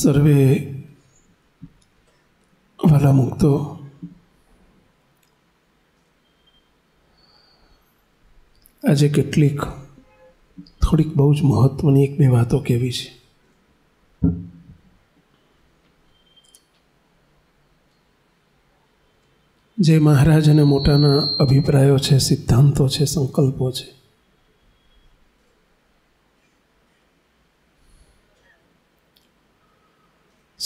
સર્વે વાલા મુક્તો આજે કેટલીક થોડીક બહુ જ મહત્ત્વની એક બે વાતો કેવી છે જે મહારાજ અને મોટાના અભિપ્રાયો છે સિદ્ધાંતો છે સંકલ્પો છે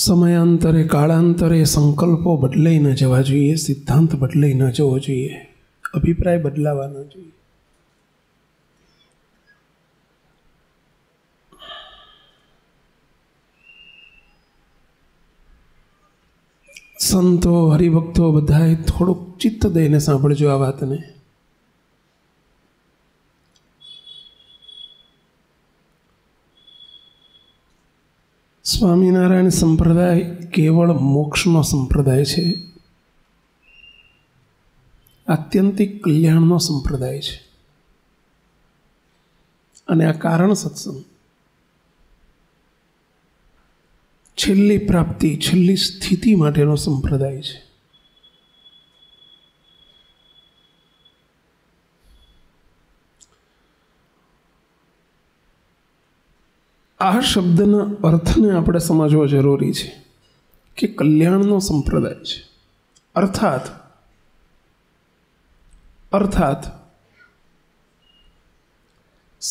સમયાંતરે કાળાંતરે સંકલ્પો બદલાઈ ન જવા જોઈએ સિદ્ધાંત બદલાઈ ન જવો જોઈએ અભિપ્રાય બદલાવા ન જોઈએ સંતો હરિભક્તો બધાએ થોડુંક ચિત્ત દઈને સાંભળજો આ વાતને સ્વામિનારાયણ સંપ્રદાય કેવળ મોક્ષનો સંપ્રદાય છે આત્યંતિક કલ્યાણનો સંપ્રદાય છે અને આ કારણ સત્સંગ છેલ્લી પ્રાપ્તિ છેલ્લી સ્થિતિ માટેનો સંપ્રદાય છે આ શબ્દના અર્થને આપણે સમજવો જરૂરી છે કે કલ્યાણનો સંપ્રદાય છે અર્થાત અર્થાત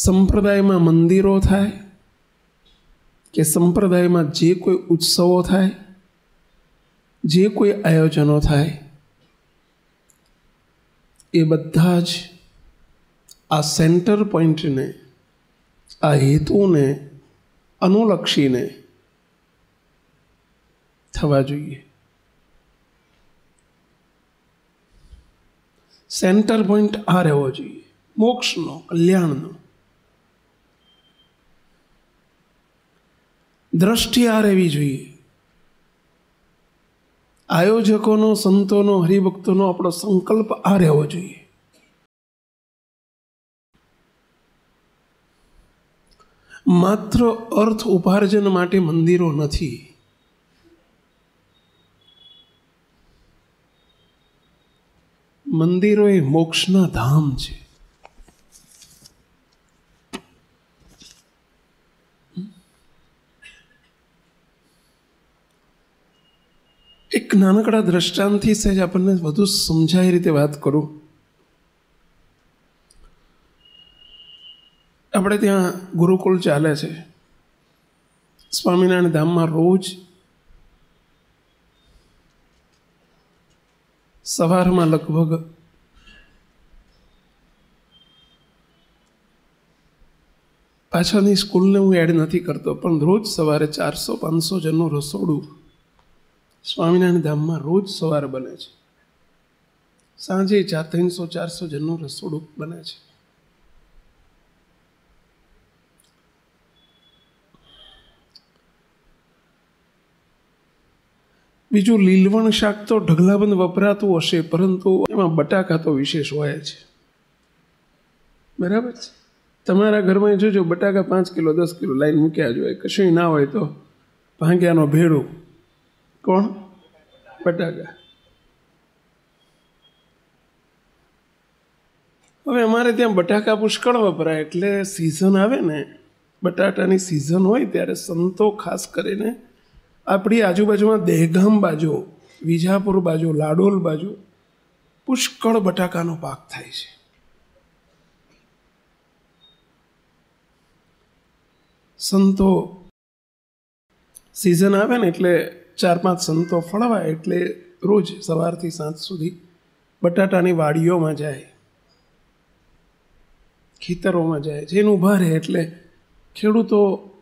સંપ્રદાયમાં મંદિરો થાય કે સંપ્રદાયમાં જે કોઈ ઉત્સવો થાય જે કોઈ આયોજનો થાય એ બધા જ આ સેન્ટર પોઈન્ટને આ હેતુને અનુલક્ષીને થવા જોઈએ સેન્ટર પોઈન્ટ આ રહેવો જોઈએ મોક્ષનો કલ્યાણનો દ્રષ્ટિ આ રહેવી જોઈએ આયોજકોનો સંતોનો હરિભક્તોનો આપણો સંકલ્પ આ રહેવો જોઈએ માત્ર અર્થ ઉપાર્જન માટે મંદિરો નથી મંદિરો એ મોક્ષના ધામ છે એક નાનકડા દ્રષ્ટાંતથી સહેજ આપણને વધુ સમજાય રીતે વાત કરું આપણે ત્યાં ગુરુકુળ ચાલે છે સ્વામિનારાયણ ધામમાં રોજ સવારમાં લગભગ પાછળની સ્કૂલને હું એડ નથી કરતો પણ રોજ સવારે ચારસો પાંચસો જણનું રસોડું સ્વામિનારાયણ ધામમાં રોજ સવારે બને છે સાંજે ચાર ત્રણસો ચારસો જણનું રસોડું બને છે બીજું લીલવણ શાક તો ઢગલાબંધ વપરાતું હશે પરંતુ એમાં બટાકા તો વિશેષ હોય છે બરાબર છે તમારા ઘરમાં જોજો બટાકા પાંચ કિલો દસ કિલો લાઈન મૂક્યા જોઈએ હોય કશું ના હોય તો ભાંગ્યાનો ભેળો કોણ બટાકા હવે અમારે ત્યાં બટાકા પુષ્કળ વપરાય એટલે સિઝન આવે ને બટાટાની સિઝન હોય ત્યારે સંતો ખાસ કરીને આપણી આજુબાજુમાં દહેગામ બાજુ વિજાપુર બાજુ લાડોલ બાજુ પુષ્કળ બટાકાનો પાક થાય છે સંતો સિઝન આવે ને એટલે ચાર પાંચ સંતો ફળવાય એટલે રોજ સવારથી સાંજ સુધી બટાટાની વાડીઓમાં જાય ખેતરોમાં જાય જેનું ભારે એટલે ખેડૂતો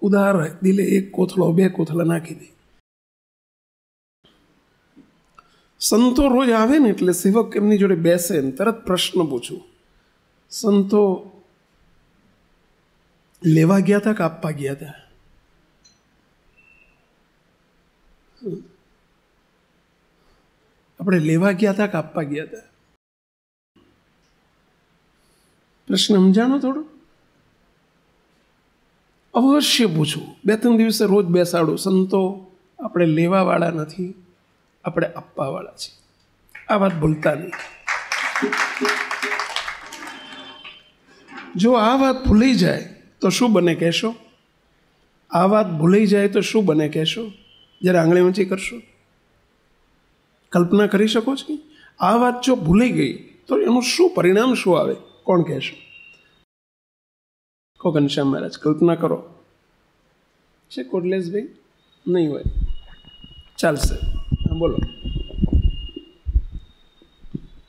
ઉદાર દિલે એક કોથળો બે કોથળા નાખી દે સંતો રોજ આવે ને એટલે સેવક એમની જોડે બેસે ને તરત પ્રશ્ન પૂછું સંતો લેવા ગયા હતા કે આપવા ગયા હતા આપણે લેવા ગયા હતા કે આપવા ગયા હતા પ્રશ્ન સમજાણો થોડો અવશ્ય પૂછું બે ત્રણ દિવસે રોજ બેસાડું સંતો આપણે લેવાવાળા નથી આપણે આપવાવાળા છીએ આ વાત ભૂલતા નહીં જો આ વાત ભૂલી જાય તો શું બને કહેશો આ વાત ભૂલી જાય તો શું બને કહેશો જ્યારે આંગળી ઊંચી કરશો કલ્પના કરી શકો છો આ વાત જો ભૂલી ગઈ તો એનું શું પરિણામ શું આવે કોણ કહેશો કહો ઘનશ્યામ મહારાજ કલ્પના કરો છે કોટલેસભાઈ નહીં હોય ચાલશે બોલો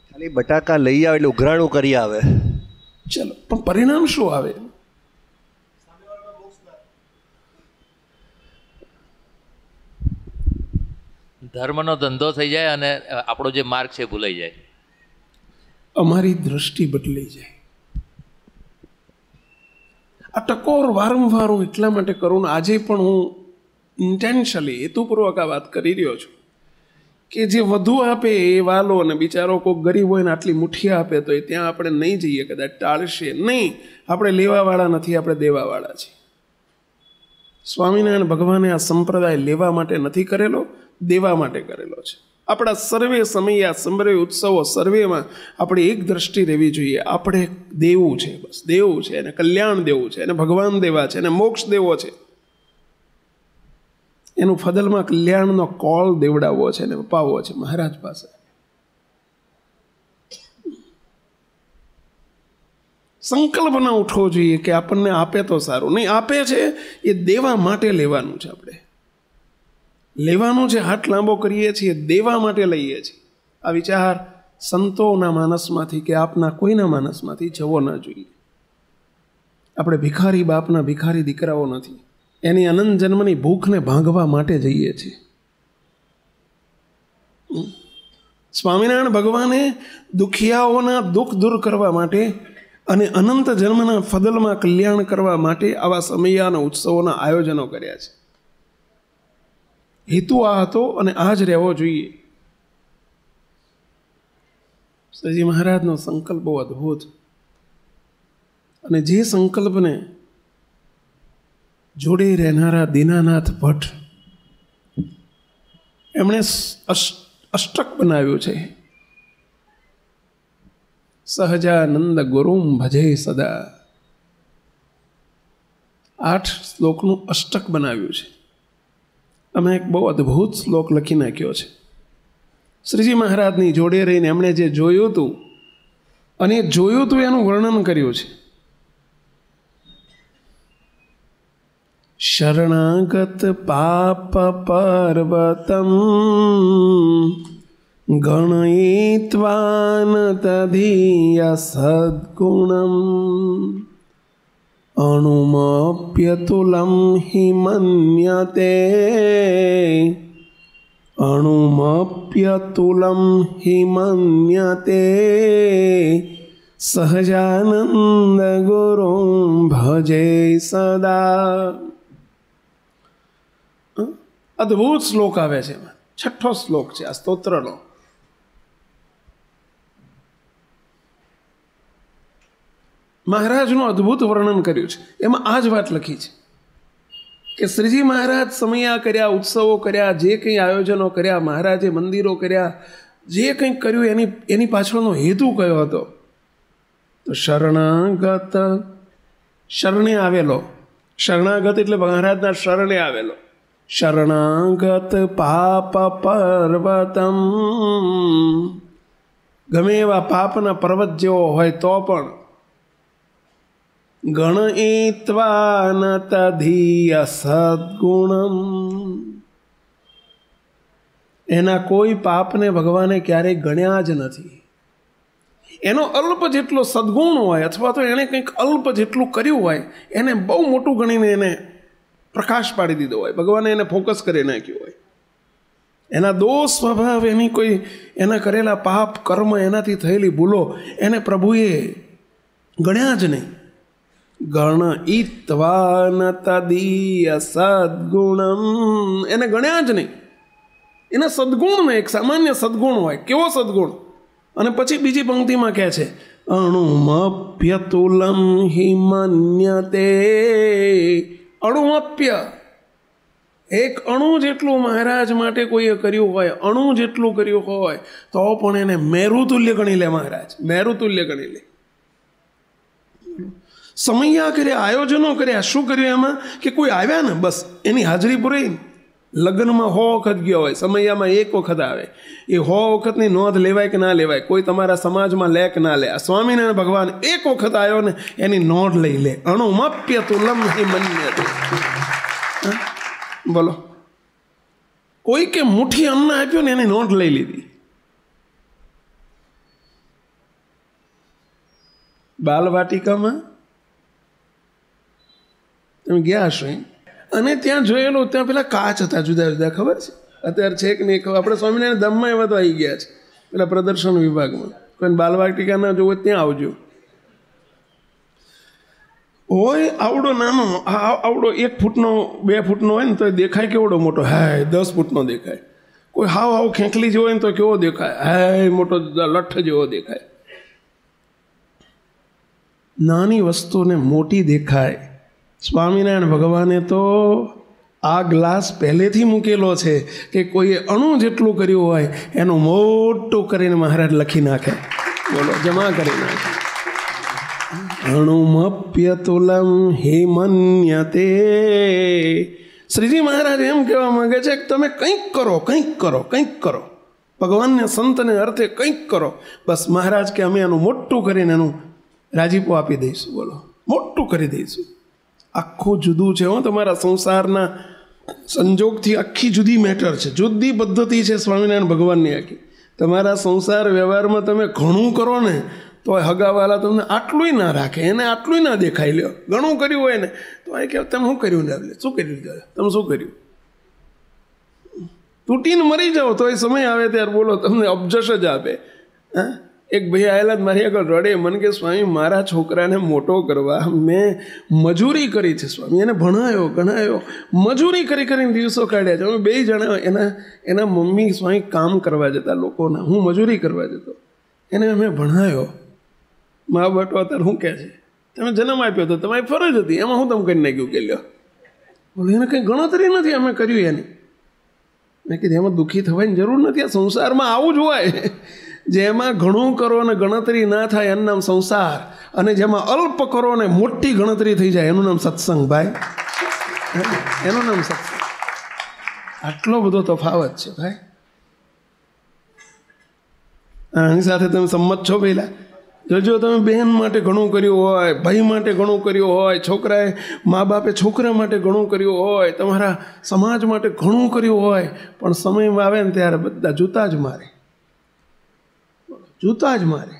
ખાલી બટાકા લઈ આવે એટલે ઉઘરાણું કરી આવે ચલો પણ પરિણામ શું આવે ધર્મનો ધંધો થઈ જાય અને આપણો જે માર્ગ છે ભૂલાઈ જાય અમારી દ્રષ્ટિ બદલાઈ જાય આ ટકોર વારંવાર હું એટલા માટે કરું ને આજે પણ હું ઇન્ટેન્શલી હેતુપૂર્વક આ વાત કરી રહ્યો છું કે જે વધુ આપે એ વાલો અને બિચારો કોઈક ગરીબ હોય ને આટલી મુઠ્ઠી આપે તો એ ત્યાં આપણે નહીં જઈએ કદાચ ટાળશે નહીં આપણે લેવાવાળા નથી આપણે દેવાવાળા છીએ સ્વામિનારાયણ ભગવાને આ સંપ્રદાય લેવા માટે નથી કરેલો દેવા માટે કરેલો છે આપણા સર્વે સમય આ સર્વે ઉત્સવો સર્વેમાં આપણે એક દ્રષ્ટિ રહેવી જોઈએ આપણે દેવું છે બસ દેવું છે અને કલ્યાણ દેવું છે અને ભગવાન દેવા છે અને મોક્ષ દેવો છે એનું ફદલમાં કલ્યાણનો કોલ દેવડાવવો છે અને અપાવવો છે મહારાજ પાસે સંકલ્પ ના ઉઠવો જોઈએ કે આપણને આપે તો સારું નહીં આપે છે એ દેવા માટે લેવાનું છે આપણે લેવાનું છે હાથ લાંબો કરીએ છીએ દેવા માટે લઈએ છીએ આ વિચાર સંતોના માનસમાંથી કે આપના કોઈના માનસમાંથી જવો ન જોઈએ આપણે ભિખારી બાપના ભિખારી દીકરાઓ નથી એની અનંત જન્મની ભૂખને ભાંગવા માટે જઈએ છીએ સ્વામિનારાયણ ભગવાને દુખિયાઓના દુઃખ દૂર કરવા માટે અને અનંત જન્મના ફદલમાં કલ્યાણ કરવા માટે આવા સમયના ઉત્સવોના આયોજનો કર્યા છે હેતુ આ હતો અને આ જ રહેવો જોઈએ સજી મહારાજનો સંકલ્પ બહુ અદ્ભુત અને જે સંકલ્પને જોડે રહેનારા દીનાનાથ ભટ્ટ એમણે અષ્ટક બનાવ્યું છે સહજાનંદ ગુરુમ ભજે સદા આઠ શ્લોકનું અષ્ટક બનાવ્યું છે અમે એક બહુ અદ્ભુત શ્લોક લખી નાખ્યો છે શ્રીજી મહારાજની જોડે રહીને એમણે જે જોયું હતું અને જોયું હતું એનું વર્ણન કર્યું છે શરણાગત પાપ પર્વતમ ગણયિત્વાન તધીય સદ્ગુણમ અણુમપ્યતુલમ હિ મન્યતે અણુમપ્યતુલમ હિ મન્યતે સહજાનંદ ગુરુ ભજે સદા અદ્ભુત શ્લોક આવે છે એમાં છઠ્ઠો શ્લોક છે આ સ્તોત્રનો મહારાજનું અદ્ભુત વર્ણન કર્યું છે એમાં આ જ વાત લખી છે કે શ્રીજી મહારાજ સમયા કર્યા ઉત્સવો કર્યા જે કંઈ આયોજનો કર્યા મહારાજે મંદિરો કર્યા જે કંઈ કર્યું એની એની પાછળનો હેતુ કયો હતો તો શરણાગત શરણે આવેલો શરણાગત એટલે મહારાજના શરણે આવેલો શરણાગત પાપ પર્વતમ ગમે એવા પાપના પર્વત જેવો હોય તો પણ ગણયિત્વા ન તધીય સદગુણમ એના કોઈ પાપને ભગવાને ક્યારેય ગણ્યા જ નથી એનો અલ્પ જેટલો સદગુણ હોય અથવા તો એણે કંઈક અલ્પ જેટલું કર્યું હોય એને બહુ મોટું ગણીને એને પ્રકાશ પાડી દીધો હોય ભગવાને એને ફોકસ કરી નાખ્યું હોય એના દોષ સ્વભાવ એની કોઈ એના કરેલા પાપ કર્મ એનાથી થયેલી ભૂલો એને પ્રભુએ ગણ્યા જ નહીં ગણ ઇતવાન તદીય એને ગણ્યા જ નહીં એના સદગુણને એક સામાન્ય સદગુણ હોય કેવો સદગુણ અને પછી બીજી પંક્તિમાં કહે છે અણુમપ્યતુલમ હિ મન્યતે અણુઅપ્ય એક અણુ જેટલું મહારાજ માટે કોઈએ કર્યું હોય અણુ જેટલું કર્યું હોય તો પણ એને મેરુતુલ્ય ગણી લે મહારાજ મેરુતુલ્ય ગણી લે સમૈયા કર્યા આયોજનો કર્યા શું કર્યું એમાં કે કોઈ આવ્યા ને બસ એની હાજરી પૂરી લગ્નમાં સો વખત ગયો હોય સમયમાં એક વખત આવે એ સો વખતની નોંધ લેવાય કે ના લેવાય કોઈ તમારા સમાજમાં લે કે ના લે આ સ્વામિનારાયણ ભગવાન એક વખત આવ્યો ને એની નોંધ લઈ લે અણુમાપ્ય તુલમ એ મન્ય બોલો કોઈ કે મુઠ્ઠી અન્ન આપ્યું ને એની નોંધ લઈ લીધી બાલવાટિકામાં તમે ગયા હશો અને ત્યાં જોયેલું ત્યાં પેલા કાચ હતા જુદા જુદા ખબર છે અત્યારે છે કે નહીં ખબર આપણે સ્વામિનારાયણ ધામમાં એવા તો આવી ગયા છે પેલા પ્રદર્શન વિભાગમાં કોઈને બાલવાટિકા ના જોવો ત્યાં આવજો હોય આવડો નાનો આવડો એક ફૂટનો બે ફૂટનો હોય ને તો દેખાય કેવડો મોટો હાય દસ ફૂટનો દેખાય કોઈ હાવ હાવ ખેંકલી જેવો હોય ને તો કેવો દેખાય હાય મોટો લઠ્ઠ જેવો દેખાય નાની વસ્તુને મોટી દેખાય સ્વામિનારાયણ ભગવાને તો આ ગ્લાસ પહેલેથી મૂકેલો છે કે કોઈએ અણુ જેટલું કર્યું હોય એનું મોટું કરીને મહારાજ લખી નાખે બોલો જમા કરી નાખે અણુમપ્યતુલમ હિમન્યતે શ્રીજી મહારાજ એમ કહેવા માગે છે કે તમે કંઈક કરો કંઈક કરો કંઈક કરો ભગવાનને સંતને અર્થે કંઈક કરો બસ મહારાજ કે અમે એનું મોટું કરીને એનું રાજીપો આપી દઈશું બોલો મોટું કરી દઈશું આખું જુદું છે હો તમારા સંસારના સંજોગથી આખી જુદી મેટર છે જુદી પદ્ધતિ છે સ્વામિનારાયણ ભગવાનની આખી તમારા સંસાર વ્યવહારમાં તમે ઘણું કરો ને તો હગાવાલા તમને આટલું ના રાખે એને આટલું ના દેખાઈ લ્યો ઘણું કર્યું હોય ને તો એ કહેવાય તમે શું કર્યું ને શું કર્યું તમે શું કર્યું તૂટીને મરી જાઓ તો એ સમય આવે ત્યારે બોલો તમને અબજશ જ આપે હા એક ભાઈ આવેલા મારી આગળ રડે મને કે સ્વામી મારા છોકરાને મોટો કરવા મેં મજૂરી કરી છે સ્વામી એને ભણાયો ગણાયો મજૂરી કરી કરીને દિવસો કાઢ્યા છે અમે બે જણા એના એના મમ્મી સ્વામી કામ કરવા જતા લોકોના હું મજૂરી કરવા જતો એને અમે ભણાયો મા બાટો અત્યારે શું કહે છે તમે જન્મ આપ્યો હતો તમારી ફરજ હતી એમાં હું તમે કરી નાખ્યું કે લ્યો બોલો એને કંઈ ગણતરી નથી અમે કર્યું એની મેં કીધું એમાં દુઃખી થવાની જરૂર નથી આ સંસારમાં આવું જ હોય જેમાં ઘણું કરો અને ગણતરી ના થાય એનું નામ સંસાર અને જેમાં અલ્પ કરો અને મોટી ગણતરી થઈ જાય એનું નામ સત્સંગ ભાઈ એનું નામ સત્સંગ આટલો બધો તફાવત છે ભાઈ આની સાથે તમે સંમત છો પહેલાં જોજો તમે બહેન માટે ઘણું કર્યું હોય ભાઈ માટે ઘણું કર્યું હોય છોકરાએ મા બાપે છોકરા માટે ઘણું કર્યું હોય તમારા સમાજ માટે ઘણું કર્યું હોય પણ સમય આવે ને ત્યારે બધા જૂતા જ મારે જૂતા જ મારે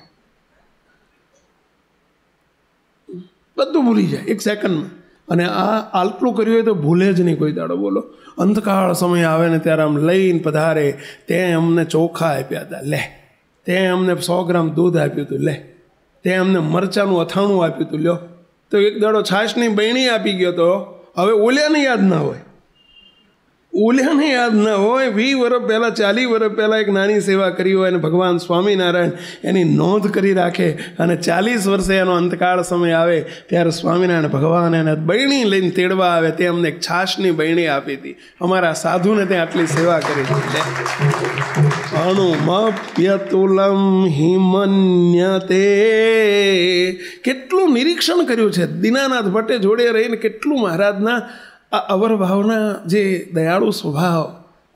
બધું ભૂલી જાય એક સેકન્ડમાં અને આ આટલું કર્યું હોય તો ભૂલે જ નહીં કોઈ દાડો બોલો અંધકાળ સમય આવે ને ત્યારે આમ લઈને પધારે તે અમને ચોખા આપ્યા હતા લે તે અમને સો ગ્રામ દૂધ આપ્યું હતું લે તે અમને મરચાનું અથાણું આપ્યું હતું લ્યો તો એક દાડો છાશની બહેણી આપી ગયો તો હવે ઓલ્યાને યાદ ના હોય ઓલ્યાને યાદ ન હોય વી વર્ષ પહેલાં ચાલી વર્ષ પહેલાં એક નાની સેવા કરી હોય અને ભગવાન સ્વામિનારાયણ એની નોંધ કરી રાખે અને ચાલીસ વર્ષે એનો અંતકાળ સમય આવે ત્યારે સ્વામિનારાયણ ભગવાન એને બૈણી લઈને તેડવા આવે તે અમને એક છાશની બૈણી આપી હતી અમારા સાધુને ત્યાં આટલી સેવા કરી અણુમપ્યતુલમ હિમન્યતે કેટલું નિરીક્ષણ કર્યું છે દીનાનાથ ભટ્ટે જોડે રહીને કેટલું મહારાજના આ અવરભાવના જે દયાળુ સ્વભાવ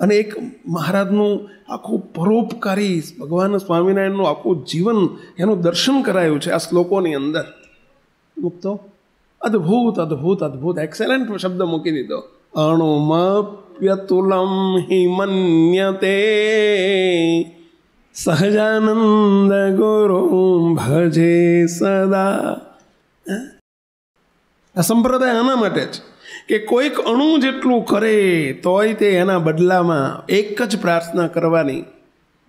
અને એક મહારાજનું આખું પરોપકારી ભગવાન સ્વામિનારાયણનું આખું જીવન એનું દર્શન કરાયું છે આ શ્લોકોની અંદર ગુપ્તો અદ્ભુત અદ્ભુત અદ્ભુત એક્સેલન્ટ શબ્દ મૂકી દીધો અણુમપ્યતુલમ હિમન્યતે સહજાનંદ ગુરુ ભજે સદા આ સંપ્રદાય આના માટે જ કે કોઈક અણુ જેટલું કરે તોય તે એના બદલામાં એક જ પ્રાર્થના કરવાની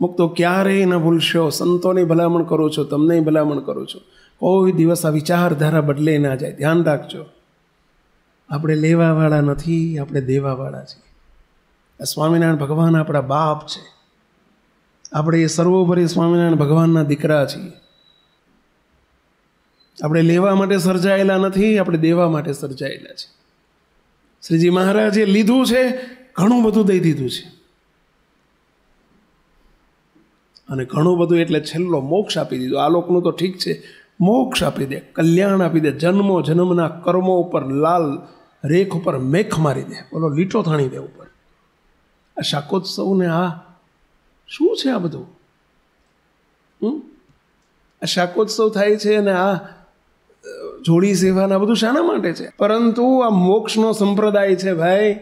મુક્તો ક્યારેય ન ભૂલશો સંતોની ભલામણ કરું છું તમને ભલામણ કરું છું કોઈ દિવસ આ વિચારધારા બદલે ના જાય ધ્યાન રાખજો આપણે લેવાવાળા નથી આપણે દેવાવાળા છીએ આ સ્વામિનારાયણ ભગવાન આપણા બાપ છે આપણે એ સર્વોપરી સ્વામિનારાયણ ભગવાનના દીકરા છીએ આપણે લેવા માટે સર્જાયેલા નથી આપણે દેવા માટે સર્જાયેલા છીએ શ્રીજી મહારાજે લીધું છે ઘણું બધું દઈ દીધું છે અને ઘણું બધું એટલે છેલ્લો મોક્ષ આપી દીધું આ લોકનું તો ઠીક છે મોક્ષ આપી દે કલ્યાણ આપી દે જન્મો જન્મના કર્મો ઉપર લાલ રેખ ઉપર મેખ મારી દે બોલો લીટો થાણી દે ઉપર આ શાકોત્સવને આ શું છે આ બધું આ શાકોત્સવ થાય છે અને આ જોડી સેવાના બધું શાના માટે છે પરંતુ આ મોક્ષનો સંપ્રદાય છે ભાઈ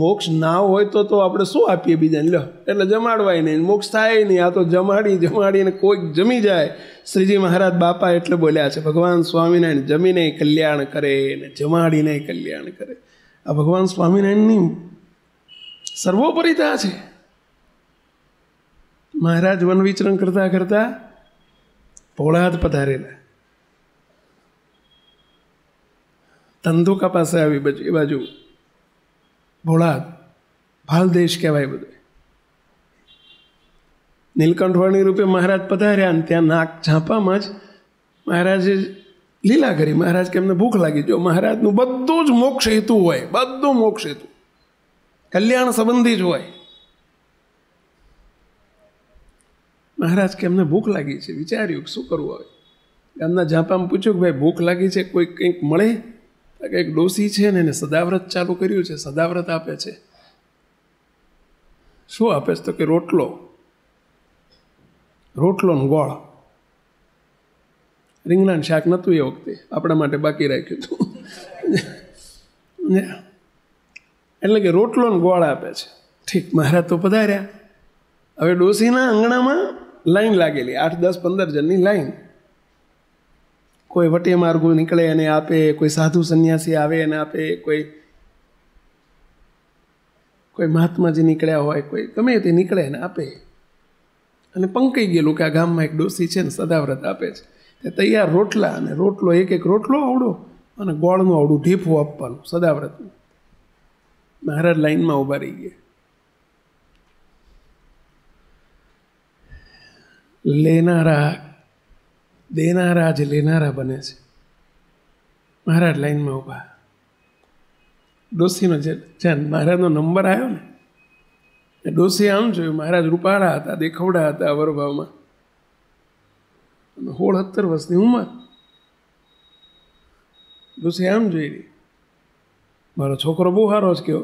મોક્ષ ના હોય તો તો આપણે શું આપીએ બીજાને લો એટલે જમાડવાય નહીં મોક્ષ થાય નહીં આ તો જમાડી જમાડીને કોઈક જમી જાય શ્રીજી મહારાજ બાપા એટલે બોલ્યા છે ભગવાન સ્વામિનારાયણ જમીને કલ્યાણ કરે ને જમાડીને કલ્યાણ કરે આ ભગવાન સ્વામિનારાયણની સર્વોપરિતા છે મહારાજ વન વિચરણ કરતાં કરતાં ભોળાદ પધારેલા ધંધુકા પાસે આવી બાજુ એ બાજુ ભોળાદ ભાલ દેશ કહેવાય બધું નીલકંઠવાણી રૂપે મહારાજ પધાર્યા અને ત્યાં નાક ઝાંપામાં જ મહારાજે લીલા કરી મહારાજ કે એમને ભૂખ લાગી જો મહારાજનું બધું જ મોક્ષ હેતુ હોય બધું મોક્ષ હેતુ કલ્યાણ સંબંધી જ હોય મહારાજ કે એમને ભૂખ લાગી છે વિચાર્યું કે શું કરવું હવે એમના ઝાંપામાં પૂછ્યું કે ભાઈ ભૂખ લાગી છે કોઈ કંઈક મળે એક ડોસી છે ને એને સદાવ્રત ચાલુ કર્યું છે સદાવ્રત આપે છે શું આપે છે તો કે રોટલો રોટલોનું ગોળ રીંગણાનું શાક નહોતું એ વખતે આપણા માટે બાકી રાખ્યું હતું એટલે કે રોટલોનું ગોળ આપે છે ઠીક મહારાજ તો પધાર્યા હવે ડોસીના આંગણામાં લાઈન લાગેલી આઠ દસ પંદર જણની લાઈન કોઈ વટે માર્ગો નીકળે અને આપે કોઈ સાધુ સંન્યાસી આવે અને આપે કોઈ કોઈ મહાત્માજી નીકળ્યા હોય કોઈ ગમે તે નીકળે અને આપે અને પંકાઈ ગયેલું કે આ ગામમાં એક ડોસી છે ને સદાવ્રત આપે છે તે તૈયાર રોટલા અને રોટલો એક એક રોટલો આવડો અને ગોળનું આવડું ઢીફું આપવાનું સદાવ્રતનું મહારાજ લાઈનમાં ઊભા રહી ગયા લેનારા દેનારા જ લેનારા બને છે મહારાજ લાઈનમાં ઊભા ડોસીનો જ્યાં મહારાજનો નંબર આવ્યો ને ડોસી આમ જોયું મહારાજ રૂપાળા હતા દેખવડા હતા અવરભાવમાં હોળ સત્તર વર્ષની ઉંમર ડોસી આમ જોઈ રહી મારો છોકરો બહુ સારો જ કયો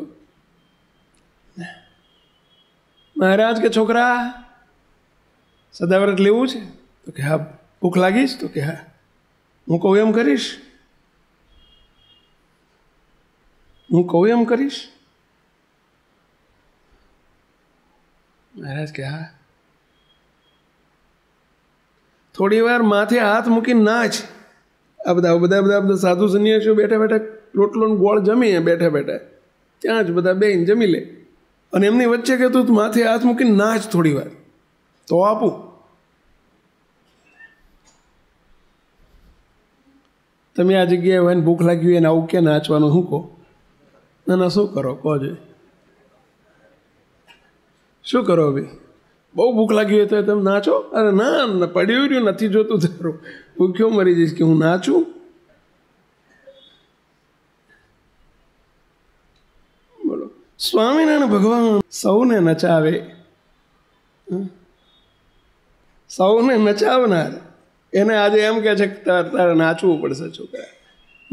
મહારાજ કે છોકરા સદાવ્રત લેવું છે તો કે હા ભૂખ લાગીશ તો કે હા હું કહું એમ કરીશ હું કહું એમ કરીશ મહારાજ કે હા થોડી વાર માથે હાથ મૂકીને નાચ આ બધા બધા બધા બધા સાધુ સન્યાસીઓ બેઠા બેઠા રોટલો ગોળ જમીએ બેઠા બેઠા ત્યાં જ બધા બેન જમી લે અને એમની વચ્ચે કે તું માથે હાથ મૂકીને નાચ થોડી વાર તો આપું તમે આ જગ્યાએ હોય ને ભૂખ લાગી હોય એને આવું કે નાચવાનું શું કહો ના ના શું કરો કહો જોઈએ શું કરો ભાઈ બહુ ભૂખ લાગી હોય તો તમે નાચો અરે ના પડ્યું રહ્યું નથી જોતું તારું ભૂખ્યો મરી જઈશ કે હું નાચું બોલો સ્વામિનારાયણ ભગવાન સૌને નચાવે સૌને નચાવનાર એને આજે એમ કહે છે કે તારે નાચવું પડશે છોકરા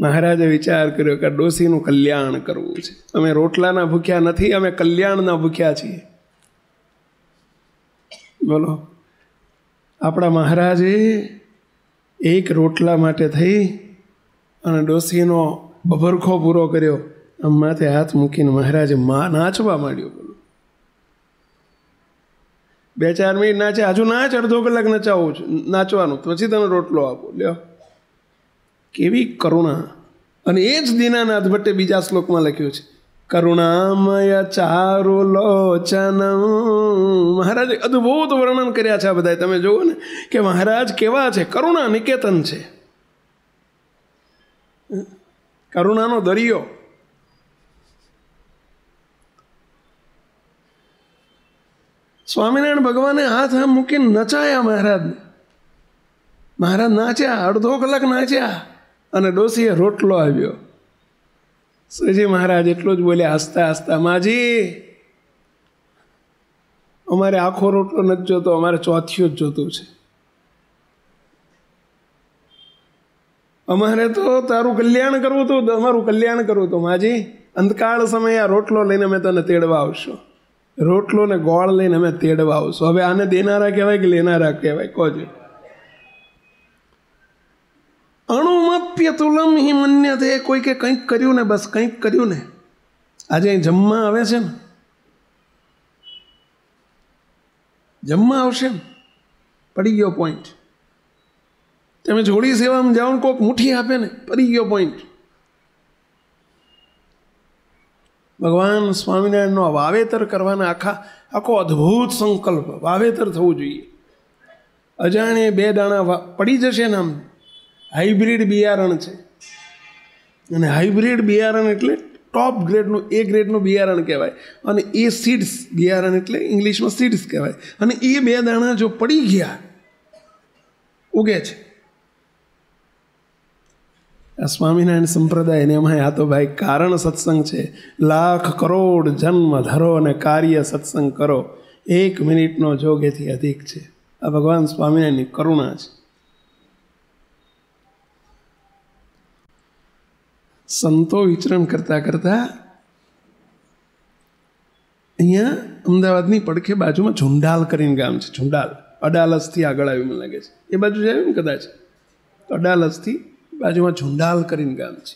મહારાજે વિચાર કર્યો કે ડોસીનું કલ્યાણ કરવું છે અમે રોટલાના ભૂખ્યા નથી અમે કલ્યાણના ભૂખ્યા છીએ બોલો આપણા મહારાજે એક રોટલા માટે થઈ અને ડોશીનો ભભરખો પૂરો કર્યો આમ માથે હાથ મૂકીને મહારાજે મા નાચવા માંડ્યો બે ચાર મિનિટ નાચે હજુ નાચ અડધો કલાક નચાવું છે નાચવાનું પછી તમે રોટલો આપો લ્યો કેવી કરુણા અને એ જ દીનાનાથ ભટ્ટે બીજા શ્લોકમાં લખ્યું છે કરુણામય ચારુ લોચન મહારાજે અદ્ભુત વર્ણન કર્યા છે આ બધા તમે જુઓ ને કે મહારાજ કેવા છે કરુણા નિકેતન છે કરુણાનો દરિયો સ્વામિનારાયણ ભગવાને હાથ આમ મૂકીને નચાયા મહારાજને મહારાજ નાચ્યા અડધો કલાક નાચ્યા અને ડોસીએ રોટલો આવ્યો શ્રીજી મહારાજ એટલું જ બોલ્યા હસતા હસતા માજી અમારે આખો રોટલો નથી જોતો અમારે ચોથિયું જ જોતું છે અમારે તો તારું કલ્યાણ કરવું હતું અમારું કલ્યાણ કરવું હતું માજી અંધકાળ સમયે આ રોટલો લઈને અમે તને તેડવા આવશું રોટલો ને ગોળ લઈને અમે તેડવા આવશું હવે આને દેનારા કહેવાય કે લેનારા કહેવાય કોજો અણુમત્ય તુલમ હિ મન્ય તે કોઈ કંઈક કર્યું ને બસ કંઈક કર્યું ને આજે અહીં જમવા આવે છે ને જમવા આવશે ને પડી ગયો પોઈન્ટ તમે જોડી સેવામાં જાઓ ને કોઈક મુઠ્ઠી આપે ને પડી ગયો પોઈન્ટ ભગવાન સ્વામિનારાયણનો વાવેતર કરવાના આખા આખો અદ્ભુત સંકલ્પ વાવેતર થવું જોઈએ અજાણે બે દાણા પડી જશે ને આમ હાઇબ્રિડ બિયારણ છે અને હાઇબ્રિડ બિયારણ એટલે ટોપ ગ્રેડનું એ ગ્રેડનું બિયારણ કહેવાય અને એ સીડ્સ બિયારણ એટલે ઇંગ્લિશમાં સીડ્સ કહેવાય અને એ બે દાણા જો પડી ગયા ઉગે છે સ્વામિનારાયણ સંપ્રદાયને એમાં આ તો ભાઈ કારણ સત્સંગ છે લાખ કરોડ જન્મ ધરો અને કાર્ય સત્સંગ કરો એક મિનિટનો જોગેથી અધિક છે આ ભગવાન સ્વામિનારાયણની કરુણા છે સંતો વિચરણ કરતા કરતા અહીંયા અમદાવાદની પડખે બાજુમાં ઝુંડાલ કરીને ગામ છે ઝુંડાલ અડાલસથી આગળ આવ્યું મને લાગે છે એ બાજુ આવ્યું ને કદાચ અડાલસથી બાજુમાં ઝુંડાલ કરીને ગામ છે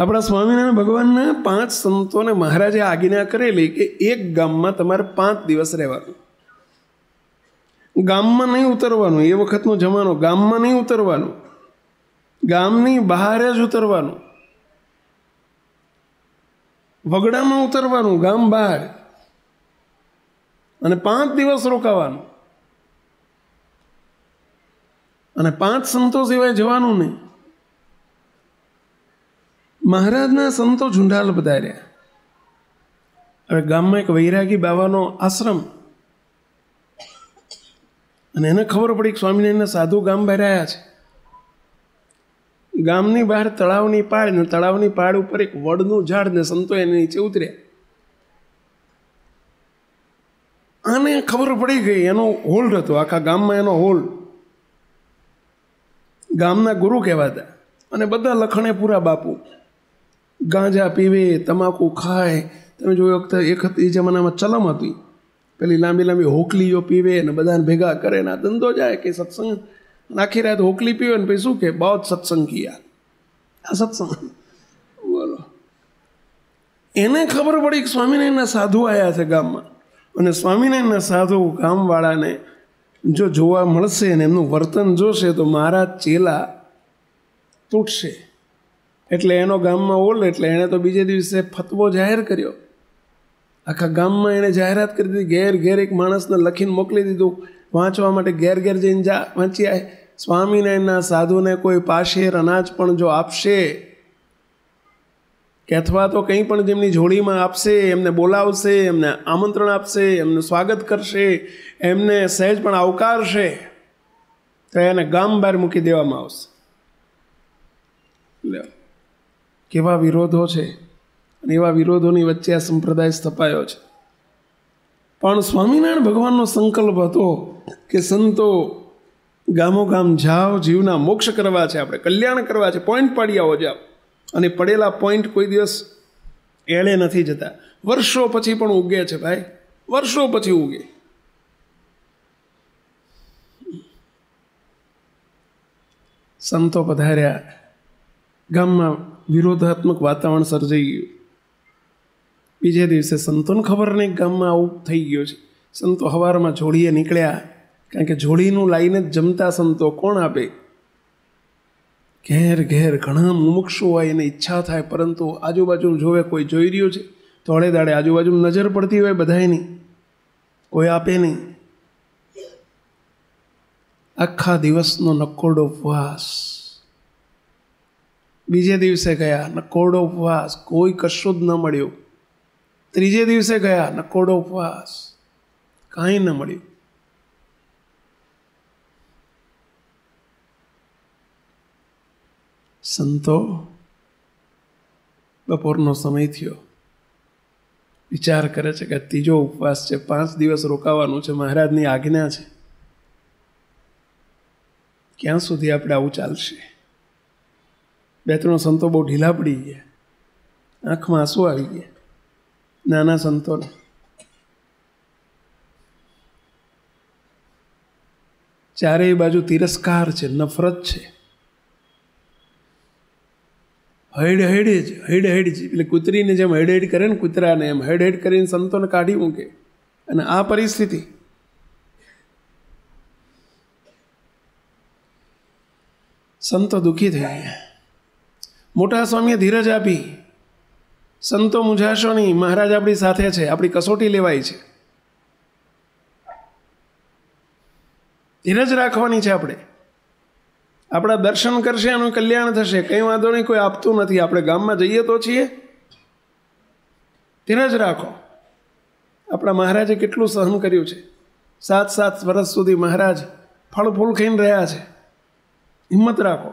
આપણા સ્વામિનારાયણ ભગવાનના પાંચ સંતોને મહારાજે આજ્ઞા કરેલી કે એક ગામમાં તમારે પાંચ દિવસ રહેવાનું ગામમાં નહીં ઉતરવાનું એ વખતનો જમાનો ગામમાં નહીં ઉતરવાનું ગામની બહાર જ ઉતરવાનું વગડામાં ઉતરવાનું ગામ બહાર અને પાંચ દિવસ રોકાવાનું અને પાંચ સંતો સિવાય જવાનું નહીં મહારાજના સંતો ઝુંઢાલ પધાર્યા હવે ગામમાં એક વૈરાગી બાવાનો આશ્રમ અને એને ખબર પડી કે સ્વામિનારાયણના સાધુ ગામ ભરાયા છે ગામની બહાર તળાવની પાળ ને તળાવની પાળ ઉપર એક વડનું ઝાડ ને સંતો એને નીચે ઉતર્યા આને ખબર પડી ગઈ એનો હોલ્ડ હતો આખા ગામમાં એનો હોલ્ડ ગામના ગુરુ કહેવાતા અને બધા લખણે પૂરા બાપુ ગાંજા પીવે તમાકુ ખાય તમે જોયું વખતે એક એ જમાનામાં ચલમ હતી પેલી લાંબી લાંબી હોકલીઓ પીવે અને બધાને ભેગા કરે ને આ ધંધો જાય કે સત્સંગ આખી રાત હોકલી પીવે ને પછી શું કે બહુ જ સત્સંગ કિયા આ સત્સંગ બોલો એને ખબર પડી કે સ્વામિનારાયણના સાધુ આવ્યા છે ગામમાં અને સ્વામિનારાયણના સાધુ ગામવાળાને જો જોવા મળશે અને એમનું વર્તન જોશે તો મારા ચેલા તૂટશે એટલે એનો ગામમાં ઓલ એટલે એણે તો બીજે દિવસે ફતવો જાહેર કર્યો આખા ગામમાં એણે જાહેરાત કરી દીધી ઘેર ઘેર એક માણસને લખીને મોકલી દીધું વાંચવા માટે ઘેર ઘેર જઈને જા વાંચી આવે સ્વામિનારાયણના સાધુને કોઈ પાશેર અનાજ પણ જો આપશે કે અથવા તો કંઈ પણ જેમની જોડીમાં આપશે એમને બોલાવશે એમને આમંત્રણ આપશે એમનું સ્વાગત કરશે એમને સહેજ પણ આવકારશે તો એને ગામ બહાર મૂકી દેવામાં આવશે કેવા વિરોધો છે અને એવા વિરોધોની વચ્ચે આ સંપ્રદાય સ્થપાયો છે પણ સ્વામિનારાયણ ભગવાનનો સંકલ્પ હતો કે સંતો ગામો ગામ જાઓ જીવના મોક્ષ કરવા છે આપણે કલ્યાણ કરવા છે પોઈન્ટ પાડ્યા હો જાઓ અને પડેલા પોઈન્ટ કોઈ દિવસ એળે નથી જતા વર્ષો પછી પણ ઉગે છે ભાઈ વર્ષો પછી ઉગે સંતો પધાર્યા ગામમાં વિરોધાત્મક વાતાવરણ સર્જાઈ ગયું બીજે દિવસે સંતોને ખબર નહીં ગામમાં આવું થઈ ગયું છે સંતો હવારમાં જોડીએ નીકળ્યા કારણ કે જોડીનું લાઈને જ જમતા સંતો કોણ આપે ઘેર ઘેર ઘણા મુમુક્ષો હોય એને ઈચ્છા થાય પરંતુ આજુબાજુ જોવે કોઈ જોઈ રહ્યું છે તો અડે દાડે આજુબાજુ નજર પડતી હોય બધાય નહીં કોઈ આપે નહીં આખા દિવસનો નકોડો ઉપવાસ બીજે દિવસે ગયા નકોડો ઉપવાસ કોઈ કશું જ ન મળ્યું ત્રીજે દિવસે ગયા નકોડો ઉપવાસ કાંઈ ન મળ્યું સંતો બપોરનો સમય થયો વિચાર કરે છે કે ત્રીજો ઉપવાસ છે પાંચ દિવસ રોકાવાનું છે મહારાજની આજ્ઞા છે ક્યાં સુધી આપણે આવું ચાલશે બે ત્રણ સંતો બહુ ઢીલા પડી ગયા આંખમાં આંસુ આવી ગયા નાના સંતોને ચારેય બાજુ તિરસ્કાર છે નફરત છે હૈડ હૈડ જ હૈડ હૈડ જ એટલે કૂતરીને જેમ હૈડ હૈડ કરે ને કૂતરાને એમ હૈડ હેડ કરીને સંતોને કાઢી મૂકે અને આ પરિસ્થિતિ સંતો દુઃખી થયા મોટા સ્વામીએ ધીરજ આપી સંતો મૂંઝાશો નહીં મહારાજ આપણી સાથે છે આપણી કસોટી લેવાય છે ધીરજ રાખવાની છે આપણે આપણા દર્શન કરશે એનું કલ્યાણ થશે કંઈ વાંધો નહીં કોઈ આપતું નથી આપણે ગામમાં જઈએ તો છીએ તેને જ રાખો આપણા મહારાજે કેટલું સહન કર્યું છે સાત સાત વર્ષ સુધી મહારાજ ફળ ફૂલ ખાઈને રહ્યા છે હિંમત રાખો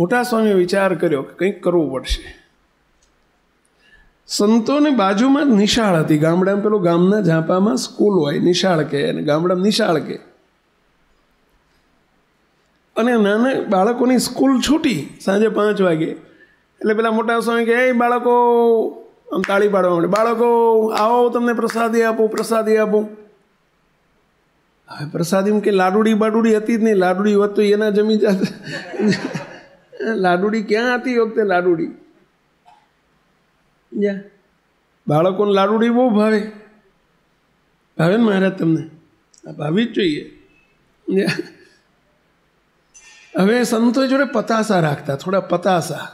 મોટા સ્વામીએ વિચાર કર્યો કે કંઈક કરવું પડશે સંતોની બાજુમાં જ નિશાળ હતી ગામડામાં પેલું ગામના ઝાંપામાં સ્કૂલ હોય નિશાળ કે અને ગામડામાં નિશાળ કે અને નાના બાળકોની સ્કૂલ છૂટી સાંજે પાંચ વાગે એટલે પેલા મોટા સ્વામી કે એ બાળકો આમ તાળી પાડવા માટે બાળકો આવો તમને પ્રસાદી આપો પ્રસાદી આપો હવે પ્રસાદીમાં કે લાડુડી બાડુડી હતી જ નહીં લાડુડી હોત તો એના જમી જાત લાડુડી ક્યાં હતી વખતે લાડુડી જા બાળકોને લાડુડી બહુ ભાવે ભાવે ને મહારાજ તમને ભાવી જ જોઈએ જા હવે સંતો જોડે પતાસા રાખતા થોડા પતાસા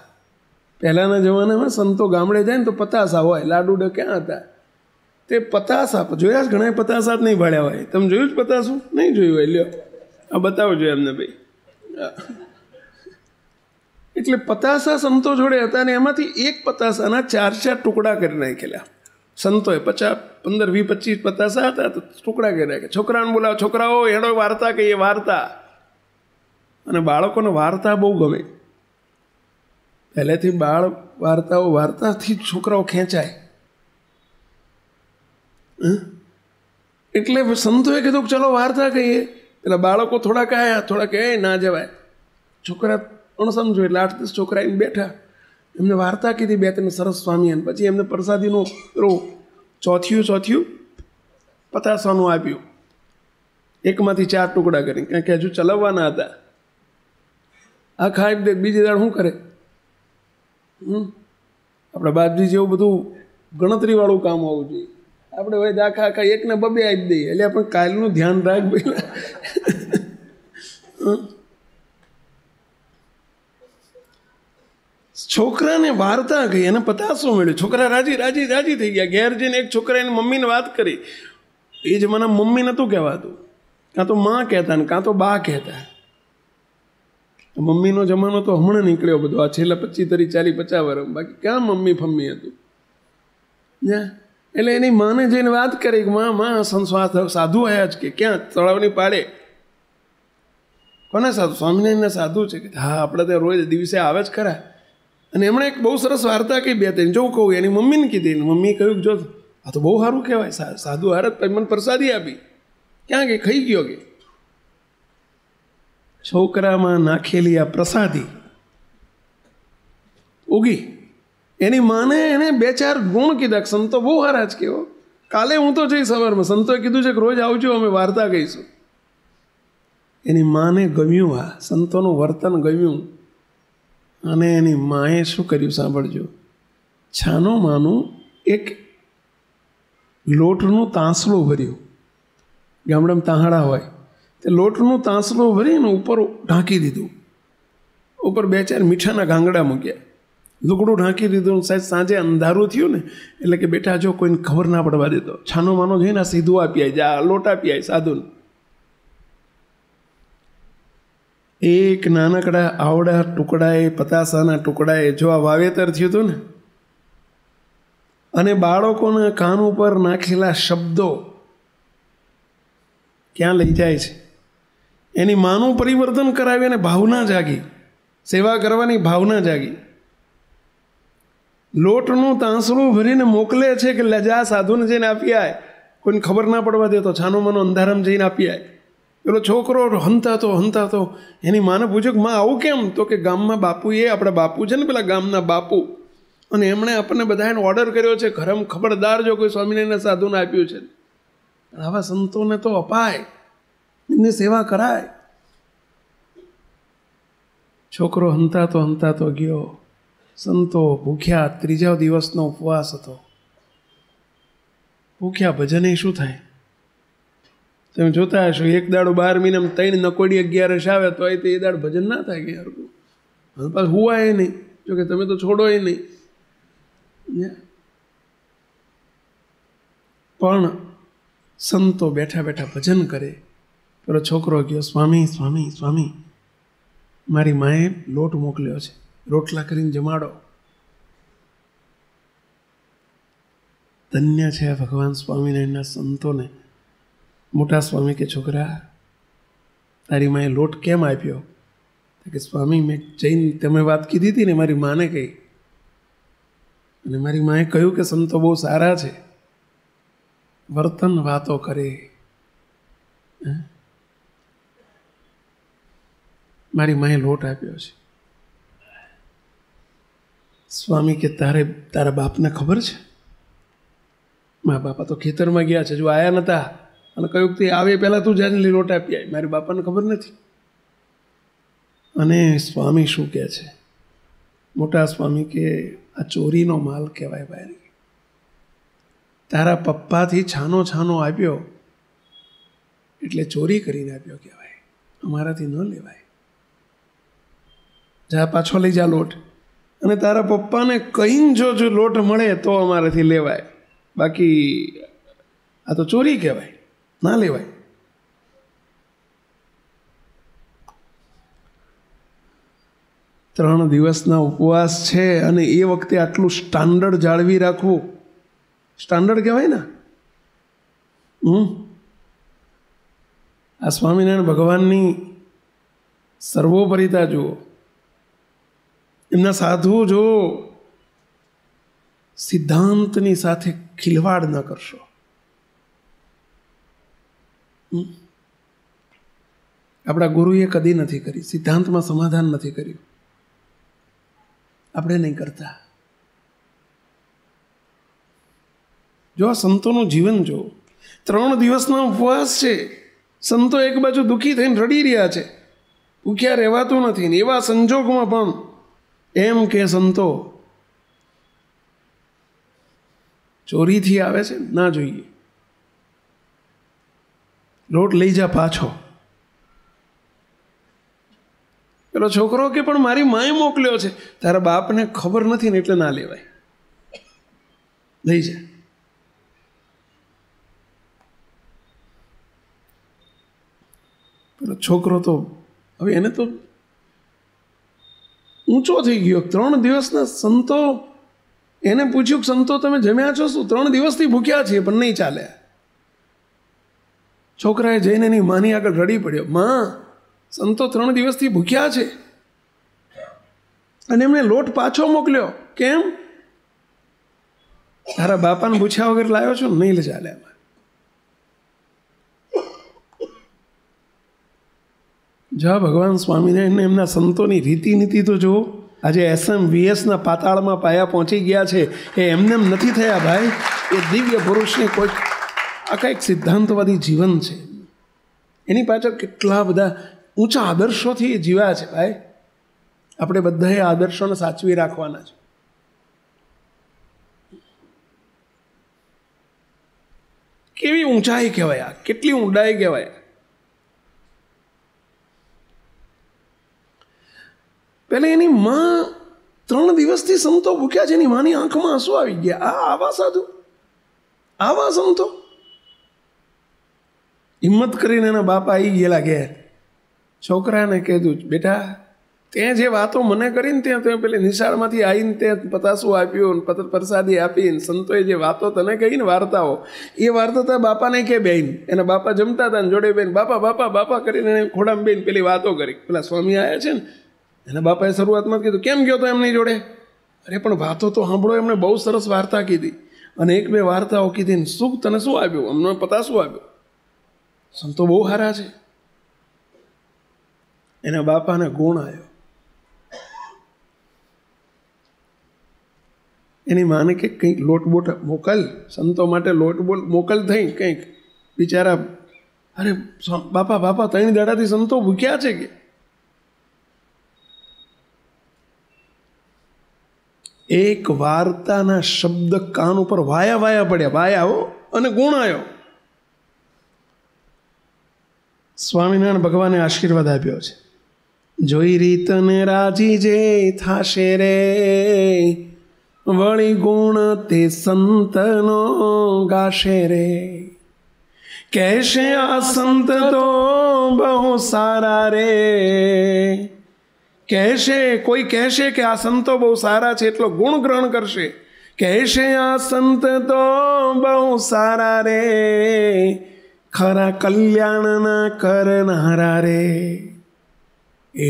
પહેલાંના જમાનામાં સંતો ગામડે જાય ને તો પતાસા હોય લાડુડા ક્યાં હતા તે પતાસા જોયા ઘણા પતાસા જ નહીં ભળ્યા હોય તમે જોયું જ પતાસું નહીં જોયું હોય લ્યો આ બતાવજો એમને ભાઈ એટલે પતાસા સંતો જોડે હતા ને એમાંથી એક પતાસાના ચાર ચાર ટુકડા કરી નાખેલા સંતોએ પચાસ પંદર વીસ પચીસ પતાસા હતા તો ટુકડા કરી નાખ્યા છોકરાને બોલાવો છોકરાઓ એનો વાર્તા કહીએ વાર્તા અને બાળકોને વાર્તા બહુ ગમે પહેલેથી બાળ વાર્તાઓ વાર્તાથી જ છોકરાઓ ખેંચાય એટલે સંતોએ કીધું કે ચલો વાર્તા કહીએ એટલે બાળકો થોડાક આવ્યા થોડાક એ ના જવાય છોકરા પણ સમજો એટલે આઠ દસ છોકરા એમ બેઠા એમને વાર્તા કીધી બે ત્રણ સરસ સ્વામી અને પછી એમને પ્રસાદીનો રો ચોથિયું ચોથિયું પતાસાનું આપ્યું એકમાંથી ચાર ટુકડા કરી કારણ કે હજુ ચલાવવાના હતા આખા ખાઈને તે બીજી દાડ શું કરે આપણે બાપજી જેવું બધું ગણતરીવાળું કામ હોવું જોઈએ આપણે હોય આખા આખા એકને બબે આપી દઈએ એટલે આપણે કાલનું ધ્યાન રાખ પહેલાં છોકરાને વાર્તા કહી એને પતાસો મળ્યો છોકરા રાજી રાજી રાજી થઈ ગયા ઘેર જઈને એક છોકરા એની મમ્મીને વાત કરી એ જમાના મમ્મી નહોતું કહેવાતું કાં તો માં કહેતા ને કાં તો બા કહેતા મમ્મીનો જમાનો તો હમણાં નીકળ્યો બધો આ છેલ્લા પચીસ તરી ચાલી પચાસ વર્ષ બાકી ક્યાં મમ્મી ફમ્મી હતું જ્યાં એટલે એની માને જઈને વાત કરી કે માં માં સંસ્વાદ સાધુ આવ્યા જ કે ક્યાં તળાવની પાડે કોને સાધુ સ્વામિનારાયણના સાધુ છે કે હા આપણે ત્યાં રોજ દિવસે આવે જ ખરા અને એમણે એક બહુ સરસ વાર્તા કહી બે ત્રણ જોઉં કહું એની મમ્મીને કીધી મમ્મી કહ્યું જો આ તો બહુ સારું કહેવાય સાધુ હારત મને પ્રસાદી આપી ક્યાં કે ખાઈ ગયો કે છોકરામાં નાખેલી આ પ્રસાદી ઉગી એની માને એને બે ચાર ગુણ કીધા સંતો બહુ હારા જ કહેવો કાલે હું તો જઈશ સવારમાં સંતોએ કીધું છે કે રોજ આવજો અમે વાર્તા કહીશું એની માને ગમ્યું આ સંતોનું વર્તન ગમ્યું અને એની માએ શું કર્યું સાંભળજો છાનો માનું એક લોટનું તાંસળું ભર્યું ગામડામાં તાહાડા હોય તે લોટનું તાંસલો ભરીને ઉપર ઢાંકી દીધું ઉપર બે ચાર મીઠાના ગાંગડા મૂક્યા લુગડું ઢાંકી દીધું સાહેબ સાંજે અંધારું થયું ને એટલે કે બેટા જો કોઈને ખબર ના પડવા દેતો છાનો માનો જોઈએ જઈને સીધું આપી આવી જા લોટ આપી આવી સાધુને એક નાનકડા આવડા ટુકડાએ પતાસાના ટુકડાએ જો આ વાવેતર થયું હતું ને અને બાળકોના કાન ઉપર નાખેલા શબ્દો ક્યાં લઈ જાય છે એની માનું પરિવર્તન કરાવી અને ભાવના જાગી સેવા કરવાની ભાવના જાગી લોટનું તાંસરું ભરીને મોકલે છે કે લજા સાધુને જઈને આપી આય કોઈને ખબર ના પડવા દે તો છાનો માનો અંધારામ જઈને આપી આય પેલો છોકરો હંતાતો હંતાતો એની માને પૂછ્યું કે માં આવું કેમ તો કે ગામમાં બાપુએ આપણા બાપુ છે ને પેલા ગામના બાપુ અને એમણે આપણને બધાને ઓર્ડર કર્યો છે ઘરમ ખબરદાર જો કોઈ સ્વામિનારાયણ સાધુને આપ્યું છે આવા સંતોને તો અપાય એમની સેવા કરાય છોકરો હંતાતો હંતાતો ગયો સંતો ભૂખ્યા ત્રીજા દિવસનો ઉપવાસ હતો ભૂખ્યા ભજને શું થાય તમે જોતા હશો એક દાડો બાર મહિનામાં ત્રણ નકોડી અગિયારસ આવે તો એ તે દાડ ભજન ના થાય કે યાર પાછું હુવાય નહીં જોકે તમે તો છોડો એ નહીં પણ સંતો બેઠા બેઠા ભજન કરે પેલો છોકરો કહ્યો સ્વામી સ્વામી સ્વામી મારી માએ લોટ મોકલ્યો છે રોટલા કરીને જમાડો ધન્ય છે ભગવાન સ્વામિનારાયણના સંતોને મોટા સ્વામી કે છોકરા તારી માએ લોટ કેમ આપ્યો કે સ્વામી મેં જઈને તમે વાત કીધી હતી ને મારી માને કહી અને મારી માએ કહ્યું કે સંતો બહુ સારા છે વર્તન વાતો કરે હે મારી માએ લોટ આપ્યો છે સ્વામી કે તારે તારા બાપને ખબર છે મા બાપા તો ખેતરમાં ગયા છે જો આવ્યા નહોતા અને કહ્યું કે આવે પહેલાં તું જાને લોટ આપી આવી મારી બાપાને ખબર નથી અને સ્વામી શું કહે છે મોટા સ્વામી કે આ ચોરીનો માલ કહેવાય ભાઈ તારા પપ્પાથી છાનો છાનો આપ્યો એટલે ચોરી કરીને આપ્યો કહેવાય અમારાથી ન લેવાય જા પાછો લઈ જા લોટ અને તારા પપ્પાને કંઈ જો જો લોટ મળે તો અમારેથી લેવાય બાકી આ તો ચોરી કહેવાય ના લેવાય ત્રણ દિવસના ઉપવાસ છે અને એ વખતે આટલું સ્ટાન્ડર્ડ જાળવી રાખવું સ્ટાન્ડર્ડ કહેવાય ને હમ આ સ્વામિનારાયણ ભગવાનની સર્વોપરિતા જુઓ એમના સાધુ જો સિદ્ધાંતની સાથે ખિલવાડ ન કરશો આપણા ગુરુએ કદી નથી કરી સિદ્ધાંતમાં સમાધાન નથી કર્યું આપણે નહીં કરતા જો આ સંતોનું જીવન જો ત્રણ દિવસનો ઉપવાસ છે સંતો એક બાજુ દુઃખી થઈને રડી રહ્યા છે ભૂખ્યા રહેવાતું નથી ને એવા સંજોગમાં પણ એમ કે સંતો ચોરીથી આવે છે ના જોઈએ લોટ લઈ જા પાછો પેલો છોકરો કે પણ મારી માએ મોકલ્યો છે તારા બાપને ખબર નથી ને એટલે ના લેવાય લઈ જાય પેલો છોકરો તો હવે એને તો ઊંચો થઈ ગયો ત્રણ દિવસના સંતો એને પૂછ્યું કે સંતો તમે જમ્યા છો શું ત્રણ દિવસથી ભૂખ્યા છીએ પણ નહીં ચાલે છોકરાએ જઈને એની માની આગળ રડી પડ્યો માં સંતો ત્રણ દિવસથી ભૂખ્યા છે અને એમણે લોટ પાછો મોકલ્યો કેમ તારા બાપાને પૂછ્યા વગર લાવ્યો છો નહીં ચાલે એમાં જા ભગવાન સ્વામિનારાયણને એમના સંતોની રીતિનીતિ તો જુઓ આજે એસએમ વીએસના પાતાળમાં પાયા પહોંચી ગયા છે એ એમને નથી થયા ભાઈ એ દિવ્ય પુરુષની કોઈ આ કંઈક સિદ્ધાંતવાદી જીવન છે એની પાછળ કેટલા બધા ઊંચા આદર્શોથી એ જીવ્યા છે ભાઈ આપણે બધાએ આદર્શોને સાચવી રાખવાના છે કેવી ઊંચાઈ કહેવાય આ કેટલી ઊંડાઈ કહેવાય પહેલાં એની માં ત્રણ દિવસથી સંતો ભૂખ્યા છે એની માની આંખમાં આંસુ આવી ગયા આ આવા સાધુ આવા સંતો હિંમત કરીને એના બાપા આવી ગયેલા કે છોકરાને કહેતું બેટા ત્યાં જે વાતો મને કરીને ત્યાં ત્યાં પેલી નિશાળમાંથી આવીને ત્યાં પતાસું આપ્યું પત પ્રસાદી આપીને સંતોએ જે વાતો તને કહીને વાર્તાઓ એ વાર્તા તારા બાપાને કે બેન એના બાપા જમતા હતા ને જોડે બેન બાપા બાપા બાપા કરીને એને ખોડામ બેન પેલી વાતો કરી પેલા સ્વામી આવ્યા છે ને એના બાપાએ શરૂઆતમાં કીધું કેમ ગયો તો એમની જોડે અરે પણ વાતો તો સાંભળો એમણે બહુ સરસ વાર્તા કીધી અને એક બે વાર્તાઓ કીધી ને સુખ તને શું આવ્યું અમને પતા શું આવ્યું સંતો બહુ સારા છે એના બાપાને ગુણ આવ્યો એની માને કે કંઈક લોટબોટ મોકલ સંતો માટે લોટબોટ મોકલ થઈ કંઈક બિચારા અરે બાપા બાપા ત્રણ દાડાથી સંતો ભૂખ્યા છે કે એક વાર્તાના શબ્દ કાન ઉપર વાયા વાયા પડ્યા વાયાઓ અને ગુણાયો સ્વામિનારાયણ ભગવાને આશીર્વાદ આપ્યો છે જોઈ રીતને રાજી જે થાશે રે વળી ગુણ તે સંતનો ગાશે રે કહેશે આ સંત તો બહુ સારા રે કહેશે કોઈ કહેશે કે આ સંતો બહુ સારા છે એટલો ગુણ ગ્રહણ કરશે કહેશે આ સંત તો બહુ સારા રે ખરા કલ્યાણના કરનારા રે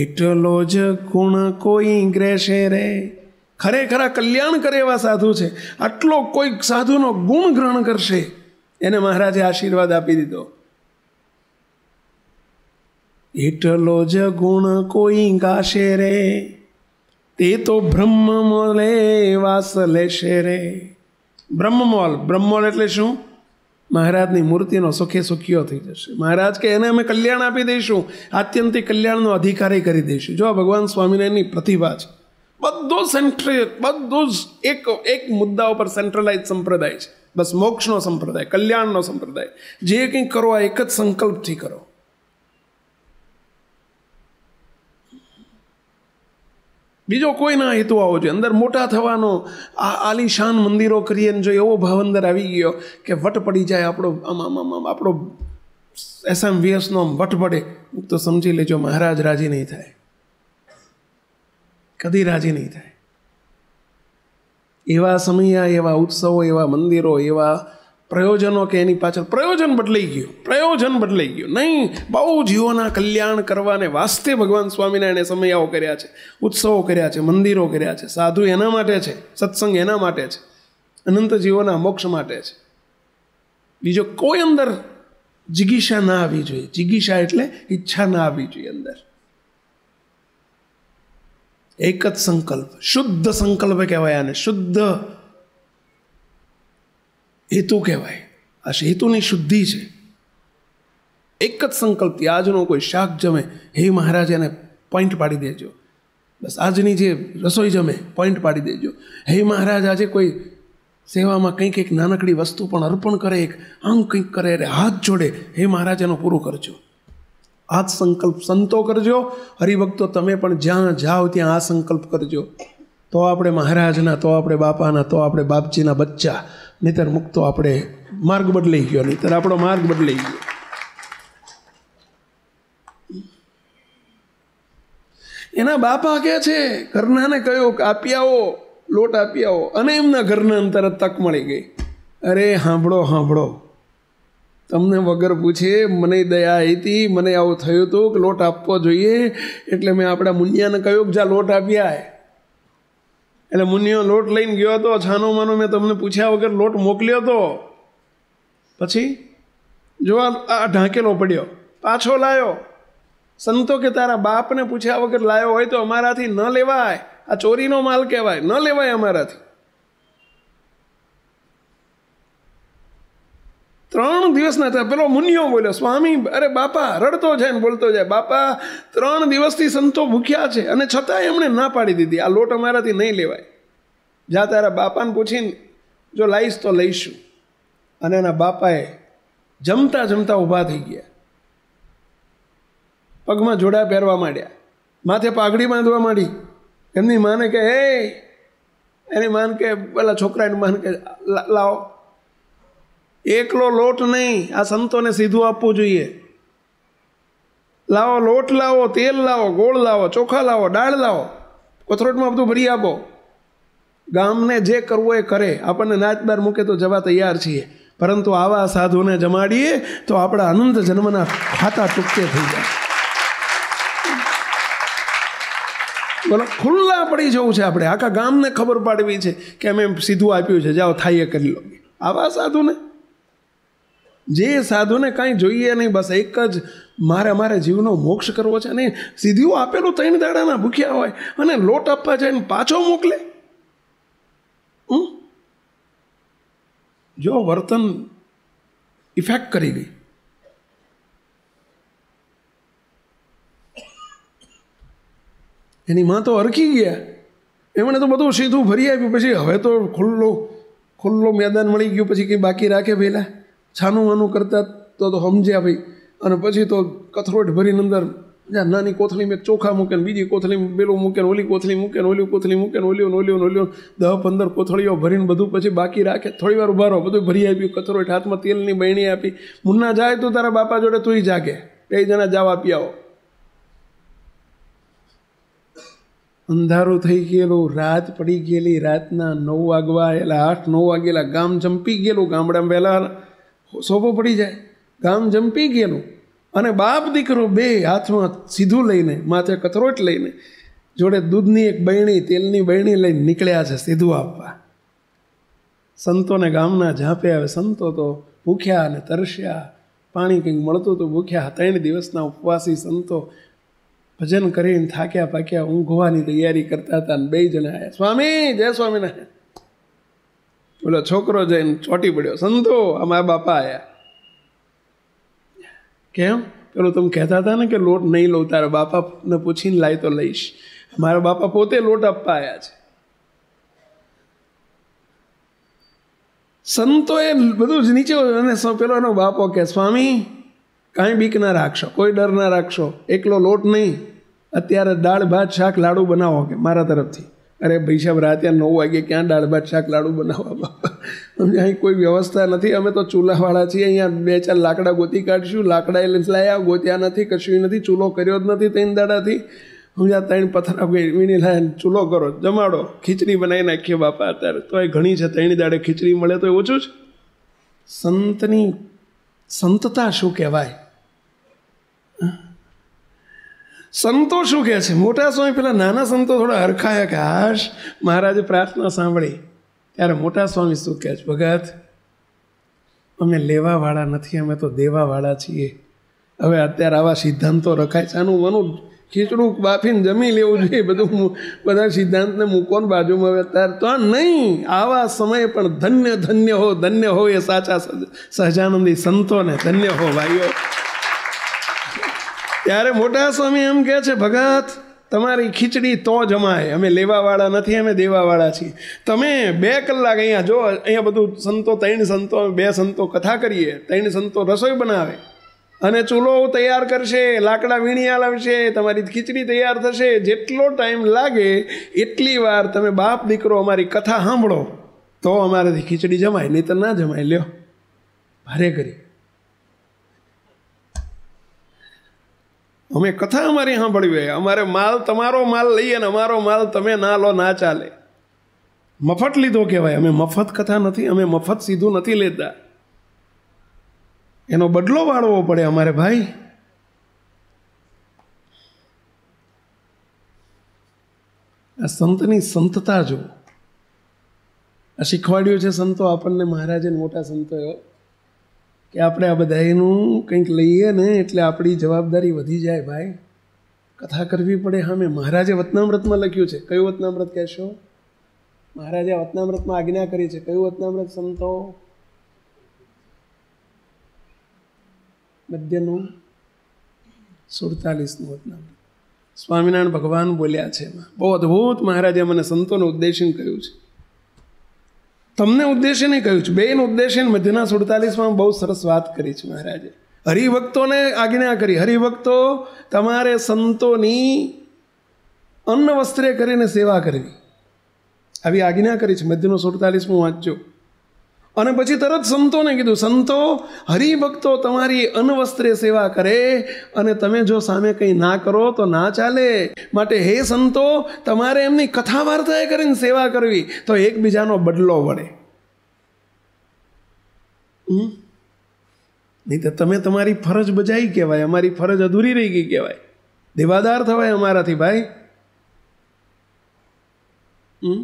એટલો જ ગુણ કોઈ ગ્રેશે રે ખરેખરા કલ્યાણ કરે એવા સાધુ છે આટલો કોઈ સાધુનો ગુણ ગ્રહણ કરશે એને મહારાજે આશીર્વાદ આપી દીધો એટલો જ ગુણ કોઈ ગાશે રે તે તો બ્રહ્મમોલે વાસ લેશે રે બ્રહ્મમોલ બ્રહ્મોલ એટલે શું મહારાજની મૂર્તિનો સુખે સુખીઓ થઈ જશે મહારાજ કે એને અમે કલ્યાણ આપી દઈશું આત્યંતિક કલ્યાણનો અધિકારી કરી દઈશું જો ભગવાન સ્વામિનારાયણની પ્રતિભા છે બધો સેન્ટ્રેટ બધું જ એક એક મુદ્દા ઉપર સેન્ટ્રલાઇઝ સંપ્રદાય છે બસ મોક્ષનો સંપ્રદાય કલ્યાણનો સંપ્રદાય જે કંઈ કરો આ એક જ સંકલ્પથી કરો બીજો કોઈના હેતુ આવો જોઈએ અંદર મોટા થવાનો આ આલીશાન મંદિરો કરીએ ને જો એવો ભાવ અંદર આવી ગયો કે વટ પડી જાય આપણો આમ આમ આમ આપણો એસએમવીએસનો આમ વટ પડે તો સમજી લેજો મહારાજ રાજી નહીં થાય કદી રાજી નહીં થાય એવા સમયા એવા ઉત્સવો એવા મંદિરો એવા પ્રયોજનો કે એની પાછળ પ્રયોજન બદલાઈ ગયું પ્રયોજન બદલાઈ ગયું નહીં બહુ જીવોના કલ્યાણ કરવાને વાસ્તે ભગવાન સ્વામિનારાયણે સમયાઓ કર્યા છે ઉત્સવો કર્યા છે મંદિરો કર્યા છે સાધુ એના માટે છે સત્સંગ એના માટે છે અનંત જીવોના મોક્ષ માટે છે બીજો કોઈ અંદર જિગીષા ના આવી જોઈએ જિગીષા એટલે ઈચ્છા ના આવી જોઈએ અંદર એક જ સંકલ્પ શુદ્ધ સંકલ્પ કહેવાય આને શુદ્ધ હેતુ કહેવાય આ હેતુની શુદ્ધિ છે એક જ સંકલ્પ આજનો કોઈ શાક જમે હે મહારાજ એને પોઈન્ટ પાડી દેજો બસ આજની જે રસોઈ જમે પોઈન્ટ પાડી દેજો હે મહારાજ આજે કોઈ સેવામાં કંઈક એક નાનકડી વસ્તુ પણ અર્પણ કરે એક આમ કંઈક કરે અરે હાથ જોડે હે મહારાજ એનું પૂરું કરજો આ જ સંકલ્પ સંતો કરજો હરિભક્તો તમે પણ જ્યાં જાઓ ત્યાં આ સંકલ્પ કરજો તો આપણે મહારાજના તો આપણે બાપાના તો આપણે બાપજીના બચ્ચા નહીતર મુક્તો આપણે માર્ગ બદલાઈ ગયો નહીતર આપણો માર્ગ બદલાઈ ગયો એના બાપા કે છે ઘરનાને કહ્યું કે આપી આવો લોટ આપી આવો અને એમના ઘરનાને તરત તક મળી ગઈ અરે હાંભળો હાંભળો તમને વગર પૂછે મને દયા આવી હતી મને આવું થયું હતું કે લોટ આપવો જોઈએ એટલે મેં આપણા મુનિયાને કહ્યું કે જા લોટ આપ્યા એટલે મુનિયો લોટ લઈને ગયો હતો છાનો માનો મેં તમને પૂછ્યા વગર લોટ મોકલ્યો હતો પછી જો આ ઢાંકેલો પડ્યો પાછો લાવ્યો સંતો કે તારા બાપને પૂછ્યા વગર લાયો હોય તો અમારાથી ન લેવાય આ ચોરીનો માલ કહેવાય ન લેવાય અમારાથી ત્રણ દિવસના થયા પેલો મુનિયો બોલ્યો સ્વામી અરે બાપા રડતો જાય ને બોલતો જાય બાપા ત્રણ દિવસથી સંતો ભૂખ્યા છે અને છતાંય એમણે ના પાડી દીધી આ લોટ અમારાથી નહીં લેવાય જા તારા બાપાને પૂછીને જો લાવીશ તો લઈશું અને એના બાપાએ જમતા જમતા ઊભા થઈ ગયા પગમાં જોડા પહેરવા માંડ્યા માથે પાઘડી બાંધવા માંડી એમની માને કે હે એની માન કે પેલા છોકરાની માન કે લાવો એકલો લોટ નહીં આ સંતોને સીધું આપવું જોઈએ લાવો લોટ લાવો તેલ લાવો ગોળ લાવો ચોખા લાવો દાળ લાવો કથરોટમાં બધું ભરી આપો ગામને જે કરવું એ કરે આપણને નાચદાર મૂકે તો જવા તૈયાર છીએ પરંતુ આવા સાધુને જમાડીએ તો આપણા આનંદ જન્મના ખાતા ચૂકતે થઈ જાય બોલો ખુલ્લા પડી જવું છે આપણે આખા ગામને ખબર પાડવી છે કે અમે સીધું આપ્યું છે જાઓ થાય કરી લો આવા સાધુને જે સાધુને કાંઈ જોઈએ નહીં બસ એક જ મારે અમારે જીવનો મોક્ષ કરવો છે અને સીધું આપેલું ત્રણ દાડાના ભૂખ્યા હોય અને લોટ આપવા જાય ને પાછો મોકલે જો વર્તન ઇફેક્ટ કરી ગઈ એની માં તો અરખી ગયા એમણે તો બધું સીધું ભરી આપ્યું પછી હવે તો ખુલ્લો ખુલ્લો મેદાન મળી ગયું પછી કંઈ બાકી રાખે પહેલાં છાનું વાનું કરતા તો તો સમજ્યા ભાઈ અને પછી તો કથરોટ ભરીને અંદર નાની કોથળી એક ચોખા મૂકે બીજી કોથળી પેલું મૂકે ઓલી કોથળી મૂકે ઓલી કોથળી મૂકે ને ઓલીઓ ઓલીઓ ઓલીઓ દહ પંદર કોથળીઓ ભરીને બધું પછી બાકી રાખે થોડી વાર ઉભારો બધું ભરી આપ્યું કથરોટ હાથમાં તેલની બહેણી આપી મુન્ના જાય તો તારા બાપા જોડે તુંય જાગે બે જણા જાવ આપી આવો અંધારું થઈ ગયેલું રાત પડી ગયેલી રાતના નવ વાગવા એટલે આઠ નવ વાગેલા ગામ જંપી ગયેલું ગામડામાં વહેલા સોપો પડી જાય ગામ જંપી ગયેલું અને બાપ દીકરો બે હાથમાં સીધું લઈને માથે કથરોટ લઈને જોડે દૂધની એક બહેણી તેલની બહેણી લઈને નીકળ્યા છે સીધું આપવા સંતોને ગામના ઝાંપે આવે સંતો તો ભૂખ્યા અને તરસ્યા પાણી કંઈક મળતું તો ભૂખ્યા ત્રણ દિવસના ઉપવાસી સંતો ભજન કરીને થાક્યા પાક્યા ઊંઘવાની તૈયારી કરતા હતા અને બે જણા આવ્યા સ્વામી જય સ્વામિનારાયણ પેલો છોકરો જઈને ચોટી પડ્યો સંતો અમારા બાપા આવ્યા કેમ પેલું તમે કહેતા હતા ને કે લોટ નહીં લઉં તારા બાપાને પૂછીને લાય તો લઈશ મારા બાપા પોતે લોટ આપવા આવ્યા છે સંતોએ બધું જ નીચે અને પેલો એનો બાપો કે સ્વામી કાંઈ બીક ના રાખશો કોઈ ડર ના રાખશો એકલો લોટ નહીં અત્યારે દાળ ભાત શાક લાડુ બનાવો કે મારા તરફથી અરે ભાઈ સાહેબ રાતે નવ વાગે ક્યાં દાળ ભાત શાક લાડુ બનાવવા બાપા સમજે અહીં કોઈ વ્યવસ્થા નથી અમે તો ચૂલાવાળા છીએ અહીંયા બે ચાર લાકડા ગોતી કાઢીશું લાકડા એ લાયા ગોત્યા નથી કશું નથી ચૂલો કર્યો જ નથી ત્રણ દાડાથી સમજ્યા ત્રણ પથરા વીણી લાયા ચૂલો કરો જમાડો ખીચડી બનાવી નાખીએ બાપા અત્યારે તો એ ઘણી છે ત્રણ દાડે ખીચડી મળે તો એ ઓછું જ સંતની સંતતા શું કહેવાય સંતો શું કહે છે મોટા સ્વામી પેલા નાના સંતો થોડા હરખાયા કે હાશ મહારાજે પ્રાર્થના સાંભળી ત્યારે મોટા સ્વામી શું કહે છે ભગત અમે લેવાવાળા નથી અમે તો દેવાવાળા છીએ હવે અત્યારે આવા સિદ્ધાંતો રખાય છે આનું મનું ખીચડું બાફીને જમી લેવું જોઈએ બધું બધા સિદ્ધાંતને મૂકો બાજુમાં હવે અત્યારે તો નહીં આવા સમયે પણ ધન્ય ધન્ય હો ધન્ય હો એ સાચા સહજાનંદી સંતોને ધન્ય હો ભાઈઓ ત્યારે મોટા સ્વામી એમ કહે છે ભગત તમારી ખીચડી તો જમાય અમે લેવાવાળા નથી અમે દેવાવાળા છીએ તમે બે કલાક અહીંયા જો અહીંયા બધું સંતો ત્રણ સંતો બે સંતો કથા કરીએ ત્રણ સંતો રસોઈ બનાવે અને ચૂલો તૈયાર કરશે લાકડા વીણી આવશે તમારી ખીચડી તૈયાર થશે જેટલો ટાઈમ લાગે એટલી વાર તમે બાપ દીકરો અમારી કથા સાંભળો તો અમારાથી ખીચડી જમાય નહીં તો ના જમાય લ્યો ભારે કરી અમે કથા અમારી સાંભળવી અમારે માલ તમારો માલ લઈએ અને અમારો માલ તમે ના લો ના ચાલે મફત લીધો કહેવાય અમે મફત કથા નથી અમે મફત સીધું નથી લેતા એનો બદલો વાળવો પડે અમારે ભાઈ આ સંતની સંતતા જો આ શીખવાડ્યું છે સંતો આપણને મહારાજે મોટા સંતો એવો કે આપણે આ બધાનું કંઈક લઈએ ને એટલે આપણી જવાબદારી વધી જાય ભાઈ કથા કરવી પડે હા મેં મહારાજે વતનામ્રતમાં લખ્યું છે કયું વતનામૃત કહેશો મહારાજે વતનામ્રતમાં આજ્ઞા કરી છે કયું વતનામૃત સંતો મધ્યનું સુડતાલીસનું વતનામૃત સ્વામિનારાયણ ભગવાન બોલ્યા છે એમાં બહુ અદ્ભુત મહારાજે મને સંતોનું ઉદ્દેશન કહ્યું છે તમને નહીં કહ્યું છે બેન ઉદ્દેશ્યને મધ્યના સુડતાલીસમાં બહુ સરસ વાત કરી છે મહારાજે હરિભક્તોને આજ્ઞા કરી હરિભક્તો તમારે સંતોની અન્ન વસ્ત્રે કરીને સેવા કરવી આવી આજ્ઞા કરી છે મધ્યનો સુડતાલીસમું વાંચજો અને પછી તરત સંતોને કીધું સંતો હરિભક્તો તમારી અનવસ્ત્રે સેવા કરે અને તમે જો સામે કંઈ ના કરો તો ના ચાલે માટે હે સંતો તમારે એમની કથા વાર્તાએ કરીને સેવા કરવી તો એકબીજાનો બદલો વળે નહીં તો તમે તમારી ફરજ બજાવી કહેવાય અમારી ફરજ અધૂરી રહી ગઈ કહેવાય દેવાદાર થવાય અમારાથી ભાઈ હમ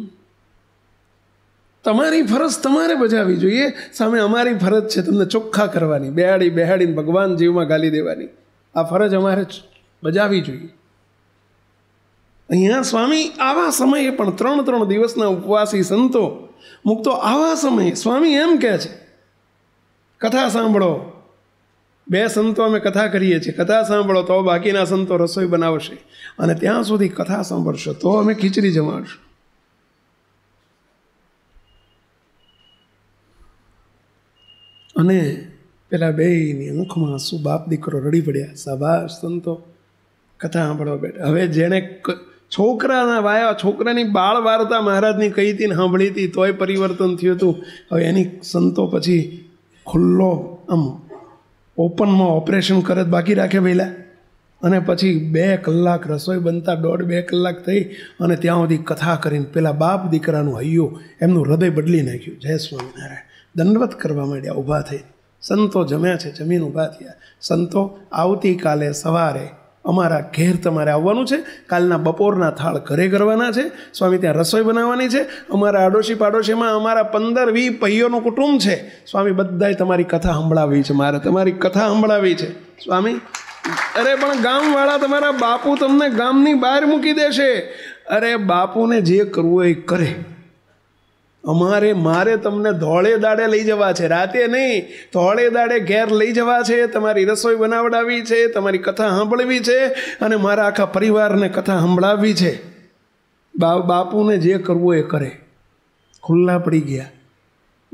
તમારી ફરજ તમારે બજાવવી જોઈએ સામે અમારી ફરજ છે તમને ચોખ્ખા કરવાની બેહાડી બેહાડીને ભગવાન જીવમાં ગાલી દેવાની આ ફરજ અમારે બજાવી જોઈએ અહીંયા સ્વામી આવા સમયે પણ ત્રણ ત્રણ દિવસના ઉપવાસી સંતો મુક્તો આવા સમયે સ્વામી એમ કહે છે કથા સાંભળો બે સંતો અમે કથા કરીએ છીએ કથા સાંભળો તો બાકીના સંતો રસોઈ બનાવશે અને ત્યાં સુધી કથા સાંભળશો તો અમે ખીચડી જમાડશું અને પેલા બેની આંખમાં શું બાપ દીકરો રડી પડ્યા સાબાશ સંતો કથા સાંભળવા બેઠા હવે જેણે છોકરાના વાયા છોકરાની બાળ વાર્તા મહારાજની કહી હતી ને સાંભળી હતી તોય પરિવર્તન થયું હતું હવે એની સંતો પછી ખુલ્લો આમ ઓપનમાં ઓપરેશન કરે બાકી રાખે પહેલાં અને પછી બે કલાક રસોઈ બનતા દોઢ બે કલાક થઈ અને ત્યાં સુધી કથા કરીને પેલા બાપ દીકરાનું હૈયું એમનું હૃદય બદલી નાખ્યું જય સ્વામિનારાયણ દંડવત કરવા માંડ્યા ઊભા થઈ સંતો જમ્યા છે જમીન ઊભા થયા સંતો આવતીકાલે સવારે અમારા ઘેર તમારે આવવાનું છે કાલના બપોરના થાળ ઘરે કરવાના છે સ્વામી ત્યાં રસોઈ બનાવવાની છે અમારા આડોશી પાડોશીમાં અમારા પંદર વી પૈયોનું કુટુંબ છે સ્વામી બધાએ તમારી કથા સંભળાવી છે મારે તમારી કથા સંભળાવી છે સ્વામી અરે પણ ગામવાળા તમારા બાપુ તમને ગામની બહાર મૂકી દેશે અરે બાપુને જે કરવું એ કરે અમારે મારે તમને ધોળે દાડે લઈ જવા છે રાતે નહીં ધોળે દાડે ઘેર લઈ જવા છે તમારી રસોઈ બનાવડાવી છે તમારી કથા સાંભળવી છે અને મારા આખા પરિવારને કથા સંભળાવવી છે બા બાપુને જે કરવું એ કરે ખુલ્લા પડી ગયા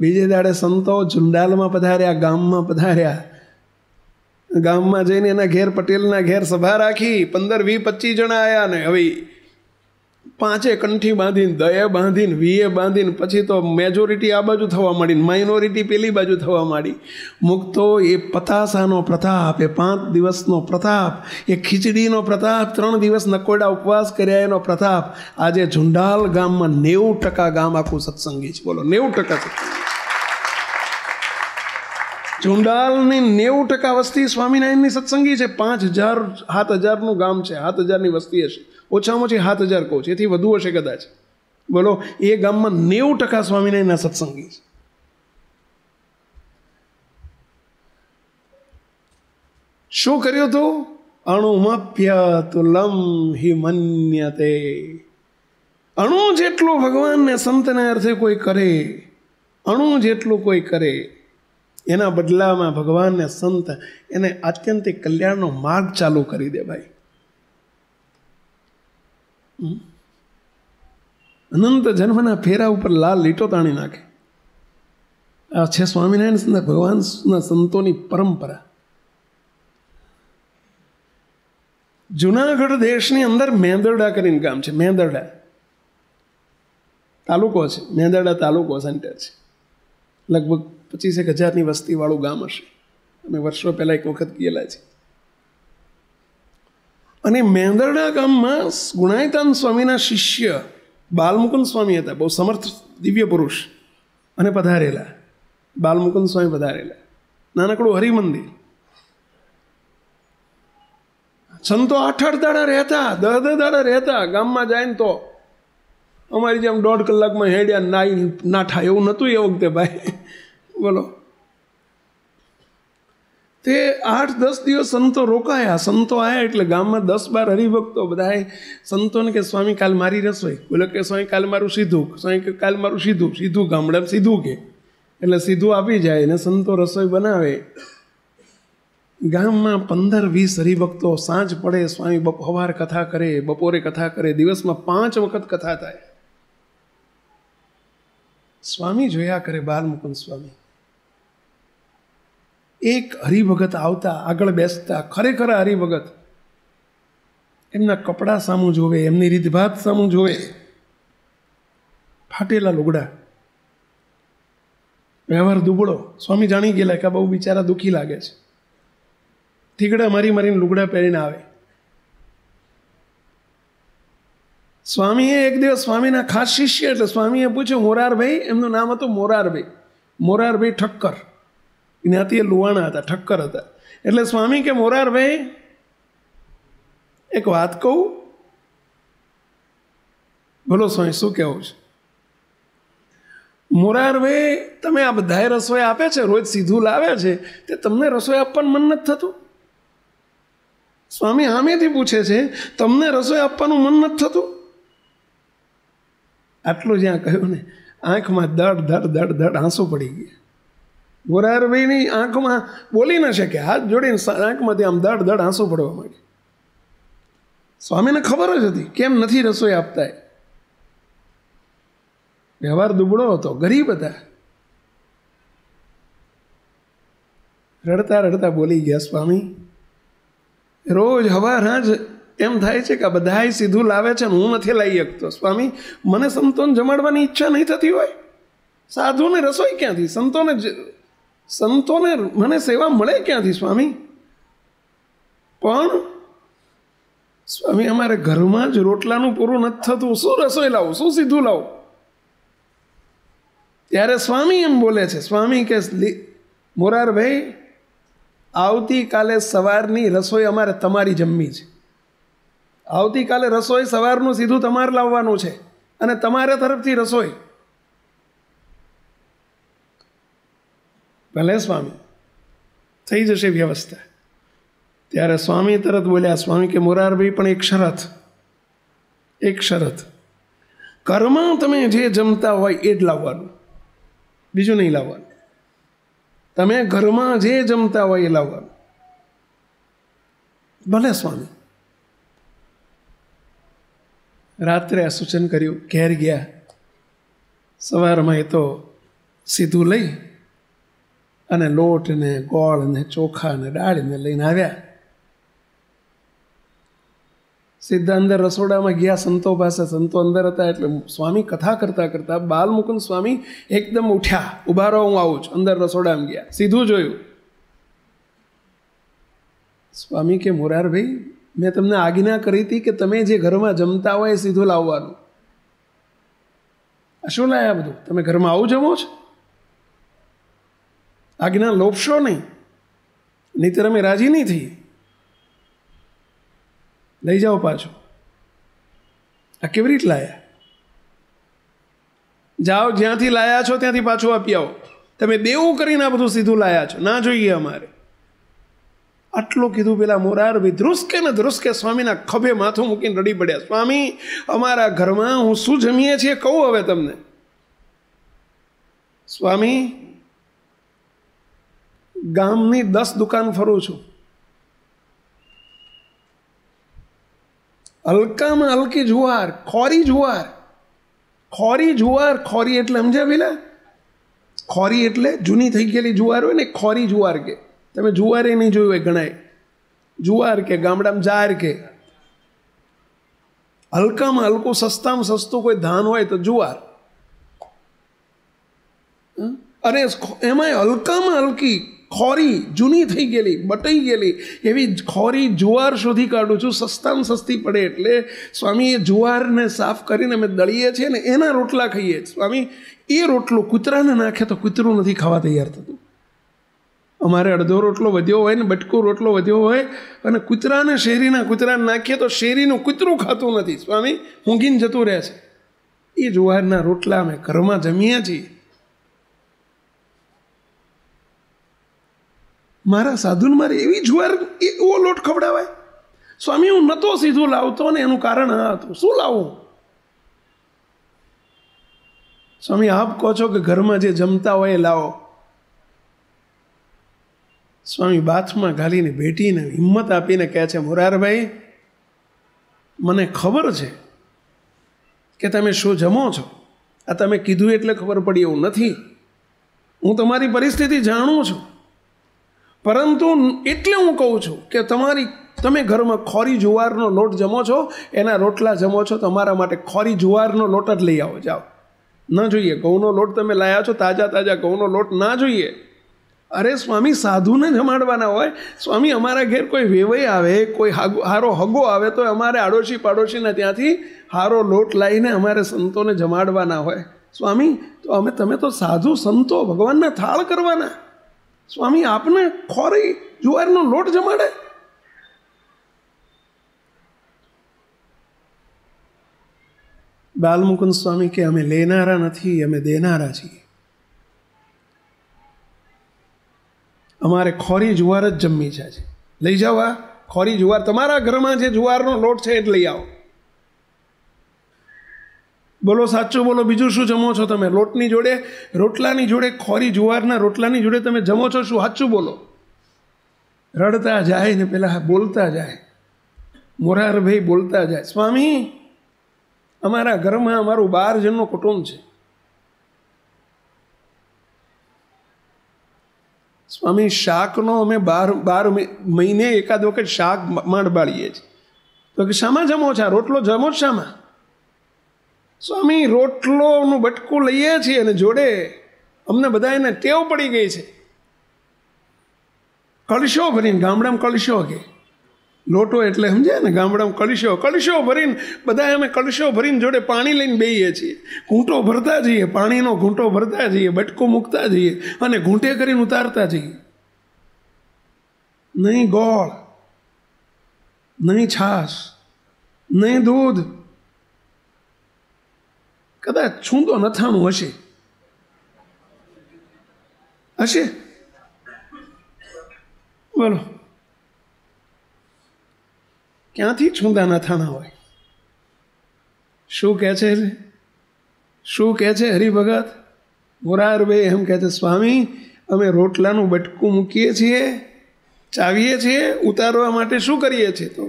બીજે દાડે સંતો ઝુંડાલમાં પધાર્યા ગામમાં પધાર્યા ગામમાં જઈને એના ઘેર પટેલના ઘેર સભા રાખી પંદર વીસ પચીસ જણા આવ્યા ને હવે પાંચે કંઠી બાંધીને દયે બાંધીને વીએ બાંધીને પછી તો મેજોરિટી આ બાજુ થવા માંડી માઇનોરિટી પેલી બાજુ થવા માંડી મુક્તો એ પતાસાનો પ્રતાપ એ પાંચ દિવસનો પ્રતાપ એ ખીચડીનો પ્રતાપ ત્રણ દિવસ નકોડા ઉપવાસ કર્યા એનો પ્રતાપ આજે ઝુંડાલ ગામમાં નેવું ટકા ગામ આખું સત્સંગી છે બોલો નેવું ટકા ઝુંડાલની નેવું ટકા વસ્તી સ્વામિનારાયણની સત્સંગી છે પાંચ હજાર સાત હજારનું ગામ છે સાત હજારની વસ્તી હશે ઓછામાં ઓછી સાત હજાર કોચ એથી વધુ હશે કદાચ બોલો એ ગામમાં નેવું ટકા સ્વામિનારાયણના સત્સંગી છે શું કર્યો તો અણુમાપ્ય તુલમ હિ મન્યતે અણુ જેટલો ભગવાનને સંતને અર્થે કોઈ કરે અણુ જેટલું કોઈ કરે એના બદલામાં ભગવાનને સંત એને આત્યંતિક કલ્યાણનો માર્ગ ચાલુ કરી દે ભાઈ અનંત જન્મના ફેરા ઉપર લાલ લીટો તાણી નાખે આ છે સ્વામિનારાયણ ભગવાનના સંતોની પરંપરા જુનાગઢ દેશની અંદર મેંદરડા કરીને ગામ છે મેંદરડા તાલુકો છે મેંદરડા તાલુકો સેન્ટર છે લગભગ પચીસેક હજારની વસ્તીવાળું ગામ હશે અમે વર્ષો પહેલાં એક વખત ગયેલા છીએ અને મેંદરડા ગામમાં ગુણાયતાન સ્વામીના શિષ્ય બાલમુકુંદ સ્વામી હતા બહુ સમર્થ દિવ્ય પુરુષ અને પધારેલા બાલમુકુંદ સ્વામી પધારેલા નાનકડું હરિમંદિર સંતો આઠ આઠ દાડા રહેતા દહ દહ દાડા રહેતા ગામમાં જાય ને તો અમારી જેમ દોઢ કલાકમાં હેડ્યા નાઈ નાઠા એવું નહોતું એ વખતે ભાઈ બોલો તે આઠ દસ દિવસ સંતો રોકાયા સંતો આવ્યા એટલે ગામમાં દસ બાર હરિભક્તો બધાએ સંતોને કે સ્વામી કાલ મારી રસોઈ બોલે કે સ્વામી કાલ મારું સીધું સ્વામી કે કાલ મારું સીધું સીધું ગામડા સીધું કે એટલે સીધું આપી જાય અને સંતો રસોઈ બનાવે ગામમાં પંદર વીસ હરિભક્તો સાંજ પડે સ્વામી હવાર કથા કરે બપોરે કથા કરે દિવસમાં પાંચ વખત કથા થાય સ્વામી જોયા કરે બાલમુકુંદ સ્વામી એક હરિભગત આવતા આગળ બેસતા ખરેખર હરિભગત એમના કપડાં સામું જોવે એમની રીતભાત સામું જોવે ફાટેલા લુગડા વ્યવહાર દુબળો સ્વામી જાણી ગયેલા કે બહુ બિચારા દુઃખી લાગે છે ઠીકડા મારી મારીને લુગડા પહેરીને આવે સ્વામીએ એક દિવસ સ્વામીના ખાસ શિષ્ય એટલે સ્વામીએ પૂછ્યું મોરારભાઈ એમનું નામ હતું મોરારભાઈ મોરારભાઈ ઠક્કર જ્ઞાતિએ લુવાણા હતા ઠક્કર હતા એટલે સ્વામી કે મોરારભાઈ એક વાત કહું બોલો સ્વામી શું કહેવું છે મોરારભાઈ તમે આ બધાએ રસોઈ આપે છે રોજ સીધું લાવે છે તે તમને રસોઈ આપવાનું મન નથી થતું સ્વામી સામેથી પૂછે છે તમને રસોઈ આપવાનું મન નથી થતું આટલું જ્યાં કહ્યું ને આંખમાં દડ દડ દડ દડ આંસુ પડી ગયા ગોરારભાઈની આંખમાં બોલી ન શકે હાથ જોડીને આંખમાંથી આમ દડ દડ આંસુ પડવા માંડી સ્વામીને ખબર જ હતી કેમ નથી રસોઈ આપતા વ્યવહાર દુબળો હતો ગરીબ હતા રડતા રડતા બોલી ગયા સ્વામી રોજ હવા રાજ એમ થાય છે કે આ બધાએ સીધું લાવે છે ને હું નથી લાવી શકતો સ્વામી મને સંતોને જમાડવાની ઈચ્છા નહીં થતી હોય સાધુને રસોઈ ક્યાંથી સંતોને સંતોને મને સેવા મળે ક્યાંથી સ્વામી પણ સ્વામી અમારે ઘરમાં જ રોટલાનું પૂરું નથી થતું શું રસોઈ લાવું શું સીધું લાવું ત્યારે સ્વામી એમ બોલે છે સ્વામી કે મોરારભાઈ આવતીકાલે સવારની રસોઈ અમારે તમારી જમવી છે આવતીકાલે રસોઈ સવારનું સીધું તમારે લાવવાનું છે અને તમારા તરફથી રસોઈ ભલે સ્વામી થઈ જશે વ્યવસ્થા ત્યારે સ્વામી તરત બોલ્યા સ્વામી કે મોરારભાઈ પણ એક શરત એક શરત ઘરમાં તમે જે જમતા હોય એ જ લાવવાનું બીજું નહીં લાવવાનું તમે ઘરમાં જે જમતા હોય એ લાવવાનું ભલે સ્વામી રાત્રે આ સૂચન કર્યું ઘેર ગયા સવારમાં એ તો સીધું લઈ અને લોટ ને ગોળ ને ચોખા ને ડાળીને લઈને આવ્યા સીધા અંદર રસોડામાં ગયા સંતો પાસે સંતો અંદર હતા એટલે સ્વામી કથા કરતાં કરતાં બાલમુકુંદ સ્વામી એકદમ ઉઠ્યા ઉભા રહો હું આવું છું અંદર રસોડામાં ગયા સીધું જોયું સ્વામી કે મોરારભાઈ મેં તમને આજ્ઞા કરી હતી કે તમે જે ઘરમાં જમતા હોય એ સીધું લાવવાનું શું લાયા બધું તમે ઘરમાં આવું જમો છો આજ્ઞા લોપશો નહીં નહીંતર અમે રાજી નહીં થઈએ લઈ જાઓ પાછો આ કેવી રીત લાયા જાઓ જ્યાંથી લાયા છો ત્યાંથી પાછું આપી આવો તમે દેવું કરીને આ બધું સીધું લાયા છો ના જોઈએ અમારે આટલું કીધું પેલા મોરાર મોરારભાઈ ધ્રુસકે ને ધ્રુસકે સ્વામીના ખભે માથું મૂકીને રડી પડ્યા સ્વામી અમારા ઘરમાં હું શું જમીએ છીએ કહું હવે તમને સ્વામી ગામની દસ દુકાન ફરું છું હલકામાં હલકી જુવાર ખોરી જુવાર ખોરી જુવાર ખોરી એટલે સમજ્યા પેલા ખોરી એટલે જૂની થઈ ગયેલી જુવાર હોય ને ખોરી જુવાર કે તમે જુવારે નહીં જોયું હોય ગણાય જુવાર કે ગામડામાં જાર કે હલકામાં હલકું સસ્તામાં સસ્તું કોઈ ધાન હોય તો જુવાર અરે એમાંય હલકામાં હલકી ખોરી જૂની થઈ ગયેલી બટાઈ ગયેલી એવી ખોરી જુવાર શોધી કાઢું છું સસ્તામાં સસ્તી પડે એટલે સ્વામી એ જુવારને સાફ કરીને અમે દળીએ છીએ ને એના રોટલા ખાઈએ સ્વામી એ રોટલું કૂતરાને નાખે તો કૂતરું નથી ખાવા તૈયાર થતું અમારે અડધો રોટલો વધ્યો હોય ને બટકો રોટલો વધ્યો હોય અને કૂતરાને શેરીના કૂતરાને નાખીએ તો શેરીનું કૂતરું ખાતું નથી સ્વામી ઊંઘીને જતું રહે છે એ જુવારના રોટલા અમે ઘરમાં જમીએ છીએ મારા સાધુને મારે એવી જુવાર એવો લોટ ખવડાવાય સ્વામી હું નહોતો સીધું લાવતો ને એનું કારણ આ હતું શું લાવું સ્વામી આપ કહો છો કે ઘરમાં જે જમતા હોય એ લાવો સ્વામી બાથમાં ગાલીને ભેટીને હિંમત આપીને કહે છે મોરારભાઈ મને ખબર છે કે તમે શું જમો છો આ તમે કીધું એટલે ખબર પડી એવું નથી હું તમારી પરિસ્થિતિ જાણું છું પરંતુ એટલે હું કહું છું કે તમારી તમે ઘરમાં ખોરી જુવારનો લોટ જમો છો એના રોટલા જમો છો તમારા માટે ખોરી જુવારનો લોટ જ લઈ આવો જાઓ ન જોઈએ ઘઉંનો લોટ તમે લાયા છો તાજા તાજા ઘઉંનો લોટ ના જોઈએ અરે સ્વામી સાધુને જમાડવાના હોય સ્વામી અમારા ઘેર કોઈ વેવાઈ આવે કોઈ હારો હગો આવે તો અમારે આડોશી પાડોશીના ત્યાંથી હારો લોટ લાવીને અમારે સંતોને જમાડવાના હોય સ્વામી તો અમે તમે તો સાધુ સંતો ભગવાનના થાળ કરવાના સ્વામી આપને ખોરી જુવારનો લોટ જમાડે બાલમુકુંદ સ્વામી કે અમે લેનારા નથી અમે દેનારા છીએ અમારે ખોરી જુવાર જ જમવી છે લઈ જાઓ આ ખોરી જુવાર તમારા ઘરમાં જે જુવારનો લોટ છે એ જ લઈ આવો બોલો સાચું બોલો બીજું શું જમો છો તમે લોટની જોડે રોટલાની જોડે ખોરી જુવારના રોટલાની જોડે તમે જમો છો શું સાચું બોલો રડતા જાય ને પેલા બોલતા જાય મોરારભાઈ બોલતા જાય સ્વામી અમારા ઘરમાં અમારું બાર જણનું કુટુંબ છે સ્વામી શાકનો અમે બાર બાર મહિને એકાદ વખત શાક માંડ બાળીએ છીએ તો કે શામાં જમો છો રોટલો જમો જ શામાં સ્વામી રોટલોનું બટકું લઈએ છીએ અને જોડે અમને બધા એને ટેવ પડી ગઈ છે કળશો ભરીને ગામડામાં કળશો કે લોટો એટલે સમજાય ને ગામડામાં કળશો કળશો ભરીને બધા અમે કળશો ભરીને જોડે પાણી લઈને બેહીએ છીએ ઘૂંટો ભરતા જઈએ પાણીનો ઘૂંટો ભરતા જઈએ બટકો મૂકતા જઈએ અને ઘૂંટે કરીને ઉતારતા જઈએ નહીં ગોળ નહીં છાશ નહીં દૂધ કદાચ છૂંદો નથાણું હશે હશે બોલો ક્યાંથી છૂંદા નથાણા હોય શું કહે છે શું કહે છે હરિભગત મોરારભાઈ એમ કહે છે સ્વામી અમે રોટલાનું બટકું મૂકીએ છીએ ચાવીએ છીએ ઉતારવા માટે શું કરીએ છીએ તો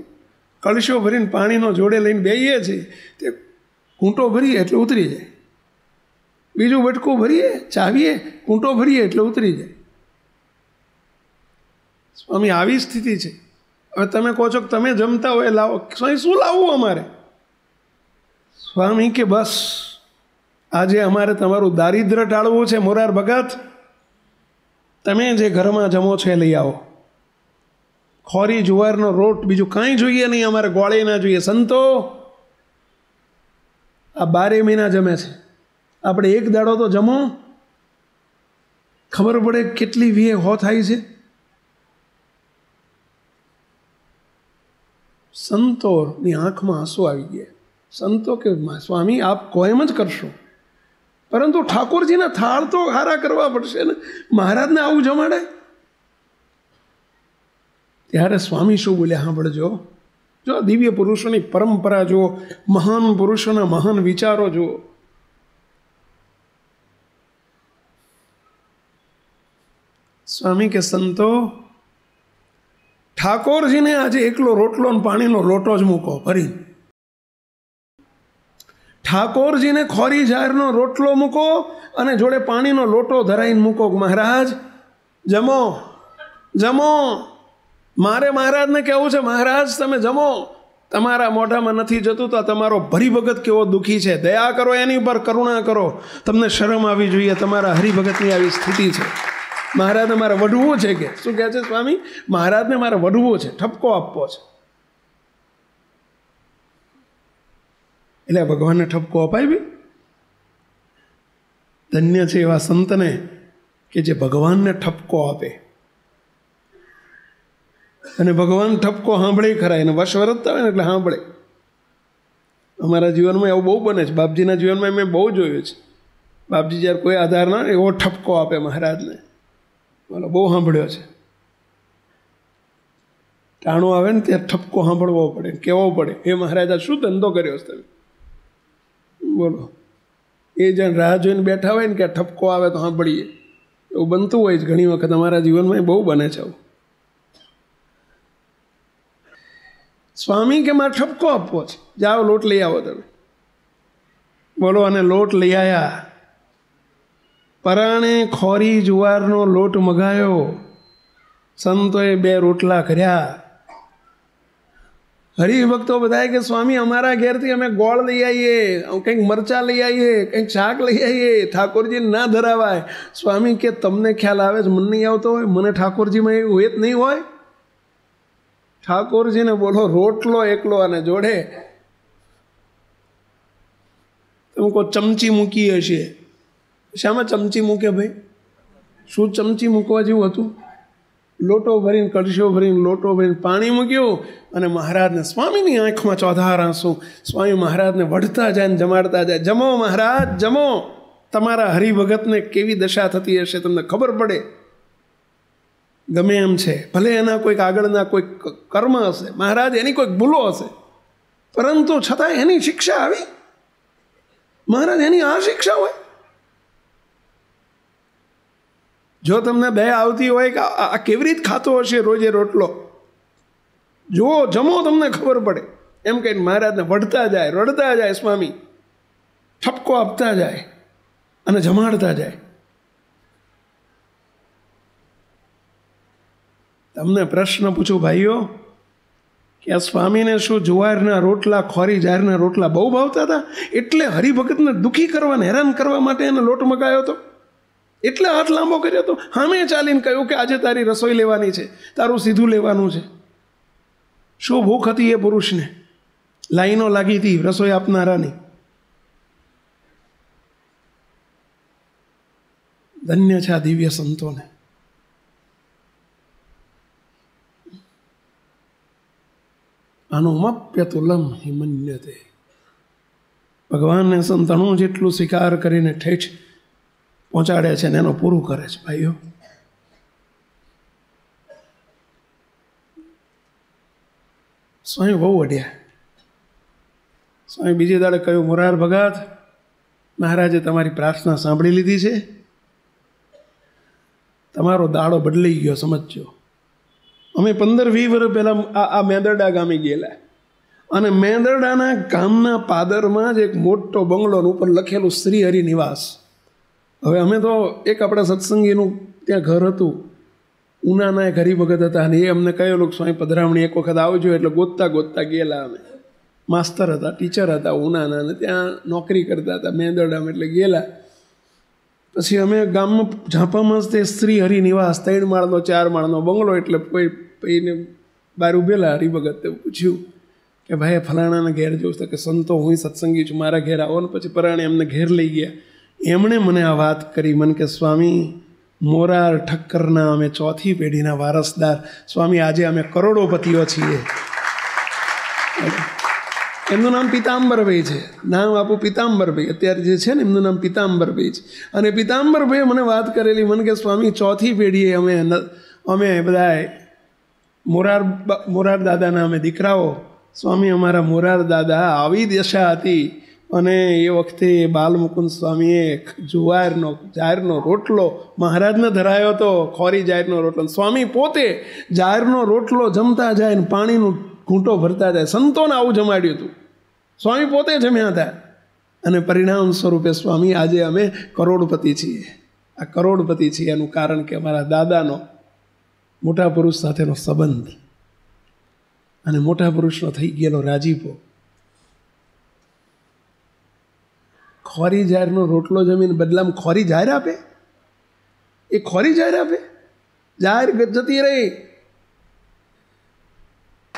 કળશો ભરીને પાણીનો જોડે લઈને બેહીએ છીએ તે ઊંટો ભરીએ એટલે ઉતરી જાય બીજું વટકું ભરીએ ચાવીએ કૂંટો ભરીએ એટલે ઉતરી જાય સ્વામી આવી સ્થિતિ છે હવે તમે કહો છો કે તમે જમતા હોય લાવો સ્વામી શું લાવવું અમારે સ્વામી કે બસ આજે અમારે તમારું દારિદ્ર ટાળવું છે મોરાર ભગત તમે જે ઘરમાં જમો છો એ લઈ આવો ખોરી જુવારનો રોટ બીજું કાંઈ જોઈએ નહીં અમારે ગોળે ના જોઈએ સંતો આ બારે મહિના જમે છે આપણે એક દાડો તો જમો ખબર પડે કેટલી વીએ હો થાય છે સંતોની આંખમાં આંસુ આવી ગયા સંતો કે સ્વામી આપ કોએમ જ કરશો પરંતુ ઠાકોરજીના થાળ તો હારા કરવા પડશે ને મહારાજને આવું જમાડે ત્યારે સ્વામી શું બોલ્યા જો જો દિવ્ય પુરુષોની પરંપરા જુઓ મહાન પુરુષોના મહાન વિચારો જુઓ સ્વામી કે સંતો ઠાકોરજીને આજે એકલો રોટલો ને પાણીનો લોટો જ મૂકો ભરી ઠાકોરજીને ખોરી જાહેરનો રોટલો મૂકો અને જોડે પાણીનો લોટો ધરાઈને મૂકો મહારાજ જમો જમો મારે મહારાજને કહેવું છે મહારાજ તમે જમો તમારા મોઢામાં નથી જતું તો તમારો ભરીભગત કેવો દુઃખી છે દયા કરો એની ઉપર કરુણા કરો તમને શરમ આવી જોઈએ તમારા હરિભગતની આવી સ્થિતિ છે મહારાજને મારે વઢવું છે કે શું કહે છે સ્વામી મહારાજને મારે વઢવું છે ઠપકો આપવો છે એટલે ભગવાનને ઠપકો અપાય બી ધન્ય છે એવા સંતને કે જે ભગવાનને ઠપકો આપે અને ભગવાન ઠપકો સાંભળે ખરા એને વશ વશવરતતા હોય ને એટલે સાંભળે અમારા જીવનમાં એવું બહુ બને છે બાપજીના જીવનમાં મેં બહુ જોયું છે બાપજી જ્યારે કોઈ આધાર ના એવો ઠપકો આપે મહારાજને બોલો બહુ સાંભળ્યો છે ટાણું આવે ને ત્યાં ઠપકો સાંભળવો પડે કહેવો પડે એ મહારાજા શું ધંધો કર્યો છે તમે બોલો એ જણ રાહ જોઈને બેઠા હોય ને કે ઠપકો આવે તો સાંભળીએ એવું બનતું હોય છે ઘણી વખત અમારા જીવનમાં બહુ બને છે આવું સ્વામી કે મારે ઠપકો આપવો છે જાઓ લોટ લઈ આવો તમે બોલો અને લોટ લઈ આવ્યા પરાણે ખોરી જુવારનો લોટ મગાયો સંતોએ બે રોટલા કર્યા હરિભક્તો બધાએ કે સ્વામી અમારા ઘેરથી અમે ગોળ લઈ આવીએ કંઈક મરચાં લઈ આવીએ કંઈક શાક લઈ આવીએ ઠાકોરજીને ના ધરાવાય સ્વામી કે તમને ખ્યાલ આવે છે મન નહીં આવતો હોય મને ઠાકોરજીમાં એવું હેત નહીં હોય ઠાકોરજીને બોલો રોટલો એકલો અને જોડે અમુક ચમચી મૂકી હશે શામાં ચમચી મૂકે ભાઈ શું ચમચી મૂકવા જેવું હતું લોટો ભરીને કળશો ભરીને લોટો ભરીને પાણી મૂક્યું અને મહારાજને સ્વામીની આંખમાં ચોધાર આંસુ સ્વામી મહારાજને વઢતા જાય ને જમાડતા જાય જમો મહારાજ જમો તમારા હરિભગતને કેવી દશા થતી હશે તમને ખબર પડે ગમે એમ છે ભલે એના કોઈક આગળના કોઈક કર્મ હશે મહારાજ એની કોઈક ભૂલો હશે પરંતુ છતાં એની શિક્ષા આવી મહારાજ એની આ શિક્ષા હોય જો તમને બે આવતી હોય કે આ કેવી રીત ખાતો હશે રોજે રોટલો જુઓ જમો તમને ખબર પડે એમ કહીને મહારાજને વઢતા જાય રડતા જાય સ્વામી ઠપકો આપતા જાય અને જમાડતા જાય તમને પ્રશ્ન પૂછું ભાઈઓ કે આ સ્વામીને શું જુવારના રોટલા ખોરી જારના રોટલા બહુ ભાવતા હતા એટલે હરિભગતને દુઃખી કરવાને હેરાન કરવા માટે એને લોટ મગાવ્યો હતો એટલે હાથ લાંબો કર્યો હતો હામે ચાલીને કહ્યું કે આજે તારી રસોઈ લેવાની છે તારું સીધું લેવાનું છે શું ભૂખ હતી એ પુરુષને લાઈનો લાગી હતી રસોઈ આપનારાની ધન્ય છે આ દિવ્ય સંતોને અનુમપ્યતુલમ હિમન્યતે ભગવાનને સંતાણું જેટલું સ્વીકાર કરીને ઠેઠ પહોંચાડે છે ને એનું પૂરું કરે છે ભાઈઓ સ્વામી બહુ વઢ્યા સ્વામી બીજે દાડે કહ્યું મોરાર ભગાત મહારાજે તમારી પ્રાર્થના સાંભળી લીધી છે તમારો દાડો બદલાઈ ગયો સમજજો અમે પંદર વીસ વર્ષ પહેલાં આ આ મેંદરડા ગામે ગયેલા અને મેંદરડાના ગામના પાદરમાં જ એક મોટો બંગલો ઉપર લખેલું શ્રી હરિ નિવાસ હવે અમે તો એક આપણા સત્સંગીનું ત્યાં ઘર હતું ઉનાના એક ભગત હતા અને એ અમને કહેલું સ્વામી પધરામણી એક વખત આવજો એટલે ગોતતા ગોતતા ગયેલા અમે માસ્તર હતા ટીચર હતા ઉનાના અને ત્યાં નોકરી કરતા હતા મેંદરડામાં એટલે ગયેલા પછી અમે ગામમાં ઝાંપામાં તે શ્રી હરિનિવાસ ત્રણ માળનો ચાર માળનો બંગલો એટલે કોઈ પછી એને બહાર ઉભેલા હરિભગત પૂછ્યું કે ભાઈ ફલાણાના ઘેર જવું છે કે સંતો હું સત્સંગી છું મારા ઘેર આવો ને પછી પરાણે એમને ઘેર લઈ ગયા એમણે મને આ વાત કરી મને કે સ્વામી મોરાર ઠક્કરના અમે ચોથી પેઢીના વારસદાર સ્વામી આજે અમે કરોડોપતિઓ છીએ એમનું નામ પિતાંબરભાઈ છે નામ આપું પિતાંબરભાઈ અત્યારે જે છે ને એમનું નામ પિતાંબરભાઈ છે અને પિતાંબરભાઈએ મને વાત કરેલી મને કે સ્વામી ચોથી પેઢીએ અમે અમે બધા મોરાર મોરાર દાદાના અમે દીકરાઓ સ્વામી અમારા મોરાર દાદા આવી દશા હતી અને એ વખતે બાલમુકુંદ સ્વામીએ જુવારનો જાહેરનો રોટલો મહારાજને ધરાયો હતો ખોરી જાહેરનો રોટલો સ્વામી પોતે જાહેરનો રોટલો જમતા જાય ને પાણીનું ઘૂંટો ભરતા જાય સંતોને આવું જમાડ્યું હતું સ્વામી પોતે જમ્યા હતા અને પરિણામ સ્વરૂપે સ્વામી આજે અમે કરોડપતિ છીએ આ કરોડપતિ છીએ એનું કારણ કે અમારા દાદાનો મોટા પુરુષ સાથેનો સંબંધ અને મોટા પુરુષનો થઈ ગયેલો રાજીપો ખોરી જાહેરનો રોટલો જમીન બદલામાં ખોરી જાહેર આપે એ ખોરી જાહેર આપે જાહેર જતી રહી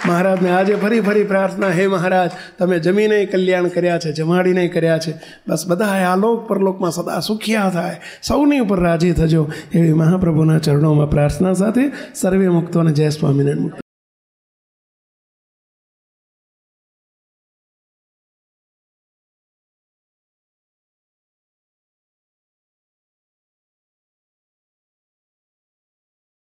મહારાજને આજે ફરી ફરી પ્રાર્થના હે મહારાજ તમે જમીને કલ્યાણ કર્યા છે જમાડીને કર્યા છે બસ બધા આલોક પરલોકમાં સદા સુખિયા થાય સૌની ઉપર રાજી થજો એવી મહાપ્રભુના ચરણોમાં પ્રાર્થના સાથે સર્વે મુક્તોને જય સ્વામિનારાયણ